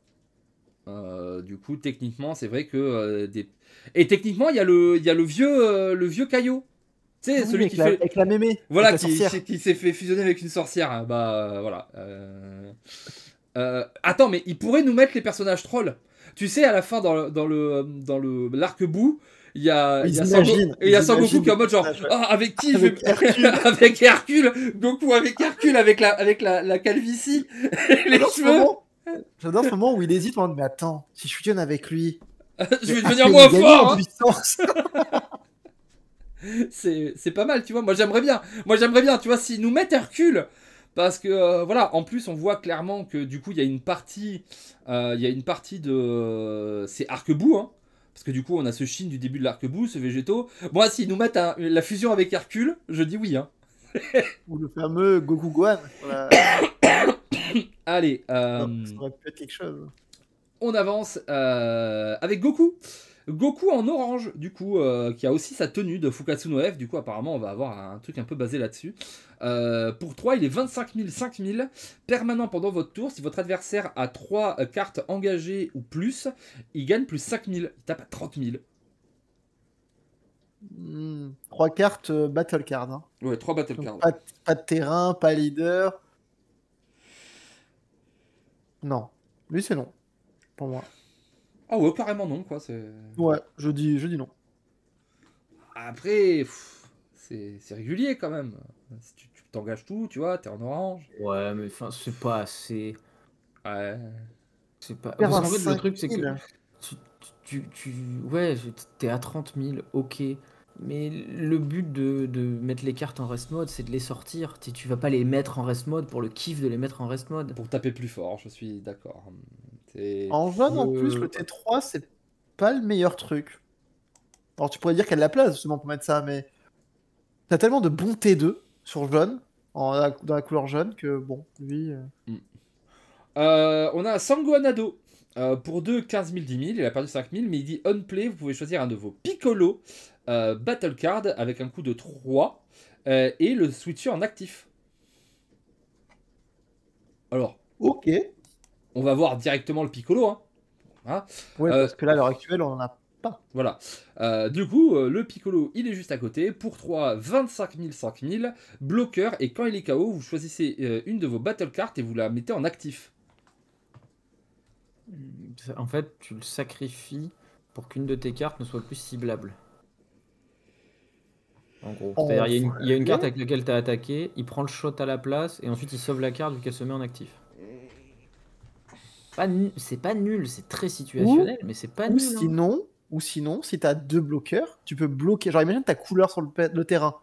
du coup, techniquement, c'est vrai que des... et techniquement, il y a le il a le vieux le vieux Kaio tu ah celui qui fait. Avec la mémé. Voilà, qui, s'est fait fusionner avec une sorcière. Hein. Bah, euh, voilà. Euh, euh, attends, mais il pourrait nous mettre les personnages trolls. Tu sais, à la fin, dans le, dans le, dans l'arc-bout, il y a, il y a, Sangoku, qui est en mode genre, ah, avec qui avec je Hercule. [LAUGHS] avec Hercule, Goku avec Hercule, avec la, avec la, calvitie, [LAUGHS] les cheveux. J'adore ce moment où il hésite, mais attends, si je fusionne avec lui, [LAUGHS] je vais devenir moins fort. Hein. [LAUGHS] c'est pas mal, tu vois. Moi, j'aimerais bien. Moi, j'aimerais bien, tu vois, s'ils nous mettent Hercule. Parce que, euh, voilà, en plus, on voit clairement que, du coup, il y a une partie... Euh, il y a une partie de... C'est Arquebout, hein. Parce que du coup, on a ce Chine du début de l'arc-bout, ce végétaux. Moi, s'ils nous mettent la fusion avec Hercule, je dis oui. Hein. [LAUGHS] le fameux Goku Guan. [COUGHS] Allez. Euh, on avance avec Goku. Goku en orange, du coup, euh, qui a aussi sa tenue de Fukatsu F. Du coup, apparemment, on va avoir un truc un peu basé là-dessus. Euh, pour 3, il est 25 000, 5 000, permanent pendant votre tour. Si votre adversaire a 3 euh, cartes engagées ou plus, il gagne plus 5 000. Il tape à 30 000. 3 cartes battle card. Hein. Ouais, 3 battle card. pas, de terrain, pas leader. Non. Lui, c'est non. Pour moi. Ah ouais, carrément non, quoi. C'est... Ouais, je dis, je dis non. Après, c'est, régulier quand même. tu, t'engages tout, tu vois, t'es en orange. Ouais, mais enfin, c'est pas assez. Ouais. C'est pas. Parce qu'en fait, le truc, c'est que. Tu, tu, ouais, t'es à 30 000, ok. Mais le but de, mettre les cartes en rest mode, c'est de les sortir. Tu, tu vas pas les mettre en rest mode pour le kiff de les mettre en rest mode. Pour taper plus fort, je suis d'accord. En jaune, en plus, le T3, c'est pas le meilleur truc. Alors, tu pourrais dire qu'elle a de la place justement pour mettre ça, mais t'as tellement de bons T2 sur jaune, en, dans la couleur jaune, que bon, lui. Euh. Mm. Euh, on a Sanguanado. Euh, pour 2, 15 000, 10 000. Il a perdu 5 000, mais il dit on play. Vous pouvez choisir un de vos Piccolo euh, Battle Card avec un coût de 3 et le switcher en actif. Alors. Ok on va voir directement le Piccolo. Hein. hein oui, euh, parce que là, à l'heure actuelle, on en a pas. Voilà. Euh, du coup, euh, le Piccolo, il est juste à côté. Pour 3, 25 000, 5 000. Bloqueur, et quand il est KO, vous choisissez une de vos battle cards et vous la mettez en actif. En fait, tu le sacrifies pour qu'une de tes cartes ne soit plus ciblable. En gros. il y, y, a une carte avec laquelle tu as attaqué, il prend le shot à la place, et ensuite il sauve la carte vu qu'elle se met en actif c'est pas nul, c'est très situationnel, mais c'est pas nul. Hein. Sinon, Ou sinon, si t'as deux bloqueurs, tu peux bloquer. Genre, imagine ta couleur sur le, terrain.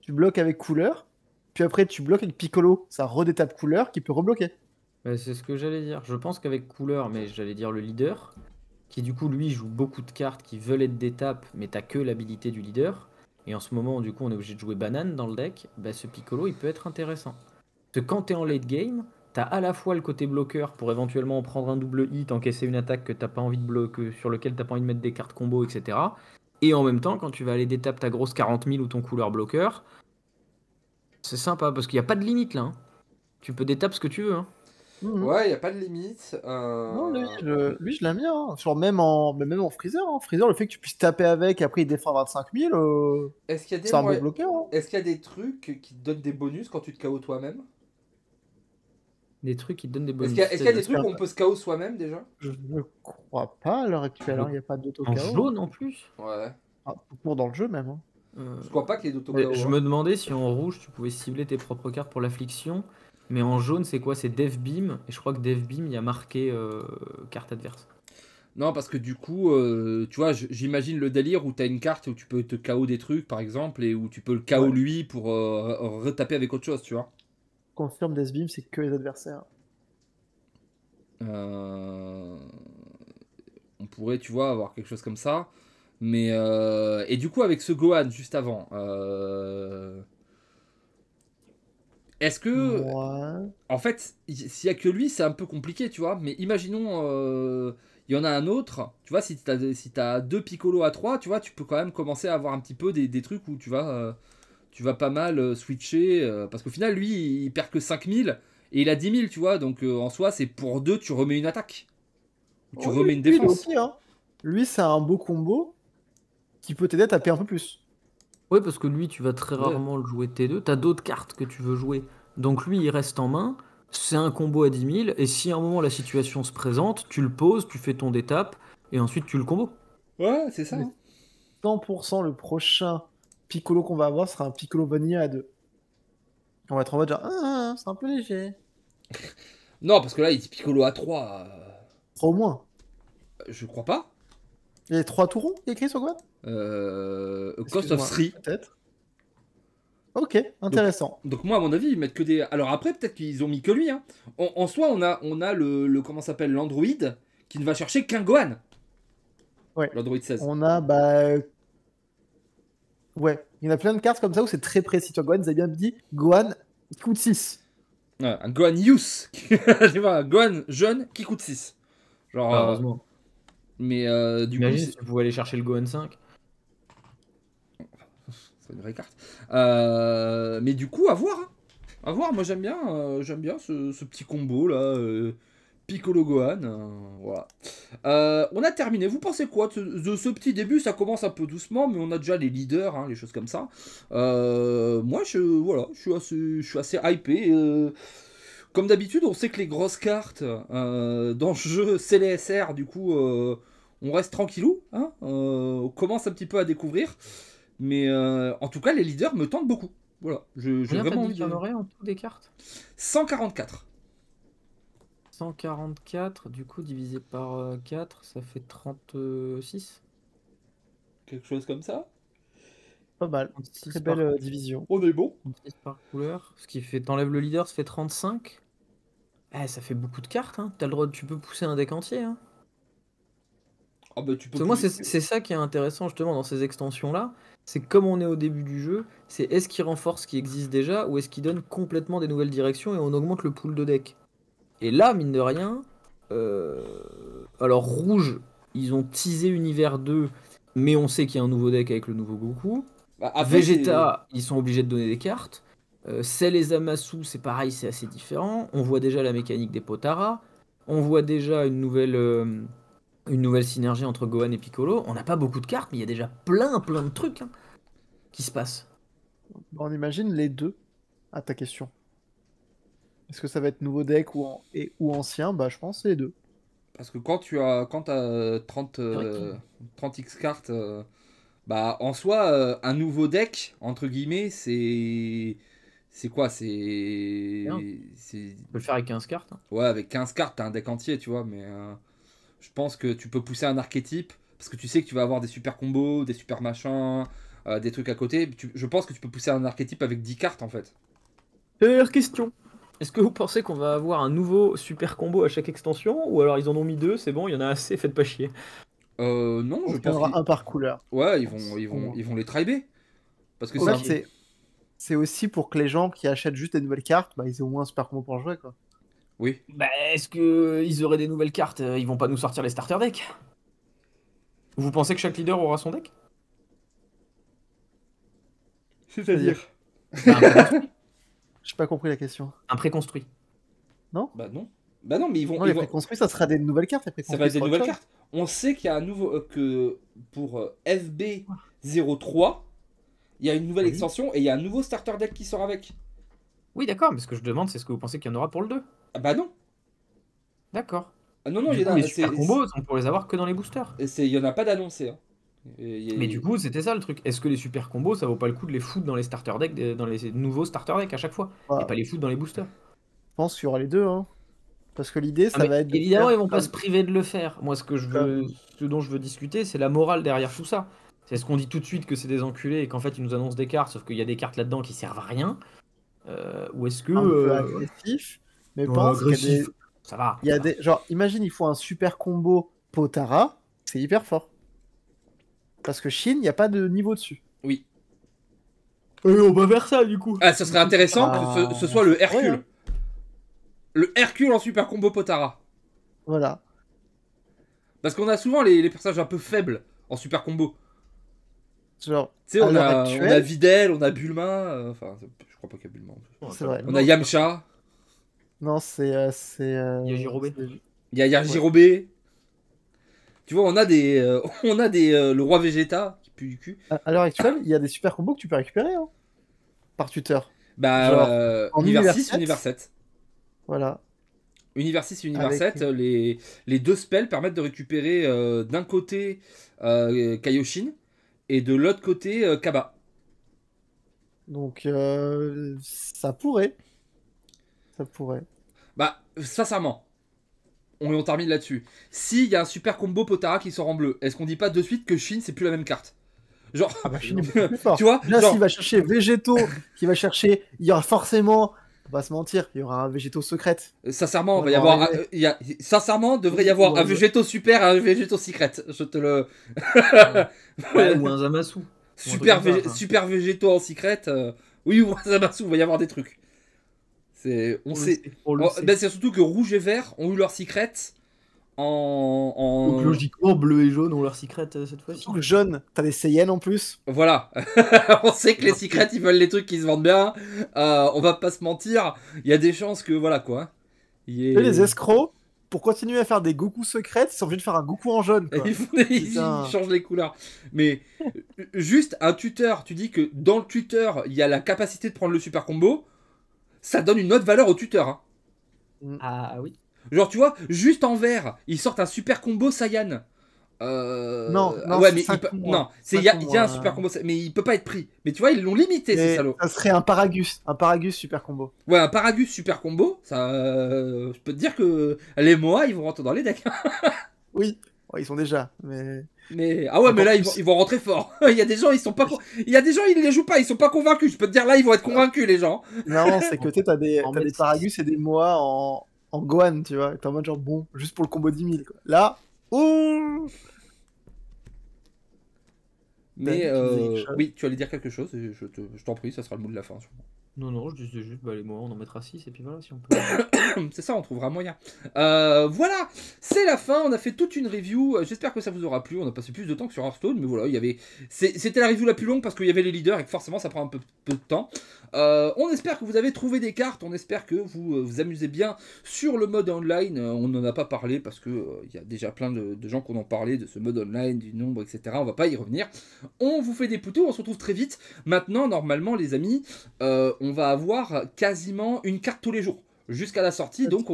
Tu bloques avec couleur, puis après tu bloques avec Piccolo. Ça redétape couleur qui peut rebloquer. Bah, c'est ce que j'allais dire. Je pense qu'avec couleur, mais j'allais dire le leader, qui du coup lui joue beaucoup de cartes qui veulent être d'étape, mais t'as que l'habilité du leader. Et en ce moment, du coup, on est obligé de jouer banane dans le deck. Bah, ce Piccolo, il peut être intéressant. Parce que quand t'es en late game, T'as à la fois le côté bloqueur pour éventuellement prendre un double hit, encaisser une attaque que t'as pas envie de bloquer, sur lequel t'as pas envie de mettre des cartes combo, etc. Et en même temps, quand tu vas aller d'étape ta grosse 40 000 ou ton couleur bloqueur, c'est sympa parce qu'il n'y a pas de limite là. Hein. Tu peux d'étape ce que tu veux. Hein. Mhm. Ouais, il n'y a pas de limite. Euh. Non, lui, je, lui, je l'aime bien. Hein. Genre même en, même en Freezer. le fait que tu puisses taper avec et après il défend 25 000, euh, Est-ce qu'il Est-ce qu'il y a des trucs qui te donnent des bonus quand tu te KO toi-même des trucs qui donnent des bonus. Est-ce qu'il y a, des trucs où on peut se KO soi-même déjà Je ne crois pas à l'heure actuelle, hein, il n'y a pas d'auto-KO. En jaune en hein. plus Ouais. Ah, pour dans le jeu même. Hein. Euh, je ne crois pas qu'il y ait d'auto Je me demandais si en rouge tu pouvais cibler tes propres cartes pour l'affliction, mais en jaune c'est quoi C'est Dev Beam, et je crois que Death Beam il y a marqué euh, carte adverse. Non, parce que du coup, euh, tu vois, j'imagine le délire où tu as une carte où tu peux te KO des trucs, par exemple, et où tu peux le KO lui pour retaper avec autre chose, tu vois confirme beams, c'est que les adversaires. Euh, on pourrait, tu vois, avoir quelque chose comme ça. Mais euh, Et du coup, avec ce Gohan juste avant, euh, est-ce que. En fait, s'il y a que lui, c'est un peu compliqué, tu vois. Mais imaginons il y en a un autre, tu vois, si tu as, si as, deux Piccolo à trois tu vois, tu peux quand même commencer à avoir un petit peu des, des trucs où tu vas, tu vas pas mal euh, switcher. Euh, parce qu'au final, lui, il perd que 5000 et il a 10 tu vois. Donc euh, en soi, c'est pour deux, tu remets une attaque. tu remets une défense. Lui, hein. lui, c'est un beau combo qui peut t'aider à taper un peu plus. Ouais parce que lui, tu vas très rarement le jouer T2. T'as d'autres cartes que tu veux jouer. Donc lui, il reste en main. C'est un combo à 10000, Et si à un moment la situation se présente, tu le poses, tu fais ton détape. Et ensuite, tu le combo. Ouais, c'est ça. 100% le prochain piccolo qu'on va avoir sera un piccolo vanilla à deux. On va être en mode genre, ah, ah c'est un peu léger. [LAUGHS] non, parce que là, il dit piccolo à 3. Euh. au moins. Euh, je crois pas. Il y a 3 écrit sur quoi Euh. Cost of 3. Peut-être. Ok, intéressant. Donc, moi, à mon avis, ils mettent que des. Alors après, peut-être qu'ils ont mis que lui. Hein. En, soi, on a, on a le, comment s'appelle l'android qui ne va chercher qu'un Gohan. L'android 16. On a bah, Ouais, il y en a plein de cartes comme ça où c'est très précis. Tu vois, Gohan, vous bien dit, Gohan coûte 6. Ouais, un Gohan Youth. [LAUGHS] je pas, un Gohan jeune qui coûte 6. Genre. Ah, euh, mais euh, du coup. si tu pouvais aller chercher le Gohan 5. C'est une vraie carte. Euh, mais du coup, à voir. Hein. À voir, moi j'aime bien, euh, j'aime bien ce, petit combo là. Piccolo Gohan. Euh, voilà. Euh, on a terminé. Vous pensez quoi de ce, petit début Ça commence un peu doucement, mais on a déjà les leaders, hein, les choses comme ça. Euh, moi, je, voilà, je suis assez, je hypé. comme d'habitude, on sait que les grosses cartes dans ce jeu, c'est les SR. Du coup, on reste tranquillou. Hein, on commence un petit peu à découvrir. Mais en tout cas, les leaders me tentent beaucoup. Voilà, je. vraiment en tout des cartes 144. 144, du coup, divisé par 4, euh, ça fait 36. Quelque chose comme ça Pas mal. Très belle euh, division. On est bon. par couleur. Ce qui fait, t'enlèves le leader, ça fait 35. Eh, ça fait beaucoup de cartes. Hein. As le droit, de... tu peux pousser un deck entier. Hein. Ah bah, c'est ça qui est intéressant justement dans ces extensions-là. C'est comme on est au début du jeu, c'est est-ce qu'il renforce ce qui existe déjà ou est-ce qu'il donne complètement des nouvelles directions et on augmente le pool de deck et là, mine de rien, euh, alors rouge, ils ont teasé Univers 2, mais on sait qu'il y a un nouveau deck avec le nouveau Goku. Bah, Vegeta, ils sont obligés de donner des cartes. Euh, c'est les c'est pareil, c'est assez différent. On voit déjà la mécanique des Potara. On voit déjà une nouvelle, euh, une nouvelle synergie entre Gohan et Piccolo. On n'a pas beaucoup de cartes, mais il y a déjà plein, plein de trucs hein, qui se passent. On imagine les deux, à ta question. Est-ce que ça va être nouveau deck ou, et, ou ancien Bah, je pense les deux. Parce que quand tu as, quand as 30, 30 X cartes, euh, bah, en soi, euh, un nouveau deck, entre guillemets, c'est. C'est quoi C'est. Tu peux le faire avec 15 cartes hein. Ouais, avec 15 cartes, as un deck entier, tu vois, mais. Euh, je pense que tu peux pousser un archétype, parce que tu sais que tu vas avoir des super combos, des super machins, des trucs à côté. je pense que tu peux pousser un archétype avec 10 cartes, en fait. Dernière question. Est-ce que vous pensez qu'on va avoir un nouveau super combo à chaque extension Ou alors ils en ont mis deux, c'est bon, il y en a assez, faites pas chier. Euh, non, je pense. aura un par couleur. Ouais, ils vont, ils vont, ils vont les triber. Parce que c'est. C'est aussi pour que les gens qui achètent juste des nouvelles cartes, bah, ils aient au moins un super combo pour jouer, quoi. Oui. Bah, est-ce que ils auraient des nouvelles cartes euh, Ils vont pas nous sortir les starter decks Vous pensez que chaque leader aura son deck C'est-à-dire. Bah, j'ai pas compris la question. Un préconstruit. Non Bah non. Bah non, mais ils vont. les préconstruits, ça sera des nouvelles cartes. ça va être des nouvelles cartes. On sait qu'il y a un nouveau. Euh, que pour euh, FB03, il y a une nouvelle extension et il y a un nouveau starter deck qui sort avec. Oui, d'accord, mais ce que je demande, c'est ce que vous pensez qu'il y en aura pour le 2. Ah bah non. D'accord. Ah non, non, il y en Les combos, on pourrait les avoir que dans les boosters. Il y en a pas d'annoncé. Hein. Mais du coup, c'était ça le truc. Est-ce que les super combos, ça vaut pas le coup de les foutre dans les starter decks, dans les nouveaux starter decks à chaque fois Et pas les foutre dans les boosters Je pense qu'il y aura les deux. Hein. Parce que l'idée, ah, ça va être. Évidemment, ils vont pas se priver de le faire. Moi, ce, que je veux, ce dont je veux discuter, c'est la morale derrière tout ça. C'est ce qu'on dit tout de suite que c'est des enculés et qu'en fait, ils nous annoncent des cartes, sauf qu'il y a des cartes là-dedans qui servent à rien. Euh, ou est-ce que. Un peu euh, agressif, mais pas agressif. Ça va. a des... Genre, imagine, il faut un super combo Potara, c'est hyper fort parce que Chine, il n'y a pas de niveau dessus. Oui. Euh, on va vers ça du coup. Ah, ça serait intéressant que ce, ah. soit le Hercule. Le Hercule en super combo Potara. Voilà. Parce qu'on a souvent les, personnages un peu faibles en super combo. Genre, tu sais, on, a, actuelle... on a Videl, on a Bulma. Euh, enfin, je crois pas qu'il y a Bulma. En On a Yamcha. Non, euh, c'est. Il y a Jirobé. Il y a Yajirobe. Tu vois, on a des, euh, [LAUGHS] on a des, euh, le roi Vegeta qui pue du cul. À l'heure actuelle, ah. il y a des super combos que tu peux récupérer hein, par tuteur. Bah, Universis euh, univers, Voilà. Universis 6 univers les, les deux spells permettent de récupérer d'un côté Kaioshin et de l'autre côté Kaba. Donc, ça pourrait. Ça pourrait. Bah, sincèrement, on, termine là-dessus. S'il y a un super combo Potara qui sort en bleu, est-ce qu'on dit pas de suite que Shin, c'est plus la même carte Genre, ah bah, [LAUGHS] tu vois Là, genre... s'il va chercher Végétaux, qui va chercher, il y aura forcément on va se mentir, il y aura un végétaux secrète. Sincèrement, va y avoir, il sincèrement, devrait y avoir un végétaux super, un végétaux secret. Je te le. ouais, [LAUGHS] ou un Zamasu. Super, végétaux en secret. Euh, oui, ou un Zamasu, il va y avoir des trucs. C'est, on, sait. Ben, c'est surtout que rouge et vert ont eu leur secrets En, en... Donc logiquement, bleu et jaune ont leur secret euh, cette fois-ci. Surtout jaune, t'as des Saiyans en plus. Voilà, [LAUGHS] on sait que les secrets ils veulent les trucs qui se vendent bien. Euh, on va pas se mentir, il y a des chances que voilà quoi. Et les escrocs, pour continuer à faire des Goku secrets ils sont obligés de faire un Goku en jaune. [LAUGHS] ils [LAUGHS] changent les couleurs. Mais euh, juste un tuteur, tu dis que dans le tuteur, il y a la capacité de prendre le super combo ça donne une autre valeur au tuteur. Hein. Mm. Ah oui. Genre, tu vois, juste en vert, ils sortent un super combo Saiyan. Euh, non, ouais, mais non, c'est il y, a un super combo, mais il peut pas être pris. Mais tu vois, ils l'ont limité, ces salauds. Ça serait un Paragus, un Paragus super combo. Ouais, un Paragus super combo, ça, euh, je peux te dire que les Moa, ils vont rentrer dans les decks. oui ils sont déjà, mais. Mais ah ouais, mais là ils vont, rentrer fort. [LAUGHS] il y a des gens, ils sont pas. Il y a des gens, ils les jouent pas, ils sont pas convaincus. Je peux te dire là, ils vont être convaincus les gens. [LAUGHS] Non, c'est que tu as des, des Paragus et des Moa en en Gohan, tu vois. T'es en mode genre bon, juste pour le combo 10 000. Quoi. Là, ouh mais euh, oui, tu allais dire quelque chose, je, t'en prie, ça sera le mot de la fin. Non, non, je disais juste, bah, on en mettra 6 et puis voilà, si on peut. [COUGHS] c'est ça, on trouvera moyen. Euh, voilà, c'est la fin, on a fait toute une review, j'espère que ça vous aura plu, on a passé plus de temps que sur Hearthstone, mais voilà, il y avait... c'était la review la plus longue parce qu'il y avait les leaders et que forcément ça prend un peu, peu de temps. Euh, on espère que vous avez trouvé des cartes, on espère que vous vous amusez bien sur le mode online, on n'en a pas parlé parce qu'il il y a déjà plein de, gens qu'on en parlé de ce mode online, du nombre, etc. On va pas y revenir. On vous fait des poutous, on se retrouve très vite. Maintenant, normalement, les amis, euh, on va avoir quasiment une carte tous les jours jusqu'à la sortie. Donc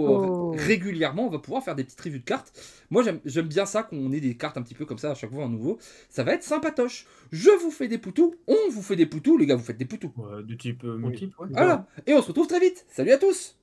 régulièrement, on va pouvoir faire des petites revues de cartes. Moi, j'aime bien ça, qu'on ait des cartes un petit peu comme ça à chaque fois un nouveau. Ça va être sympatoche. Je vous fais des poutous, on vous fait des poutous, les gars, vous faites des poutous. du type euh, Voilà. Et on se retrouve très vite. Salut à tous.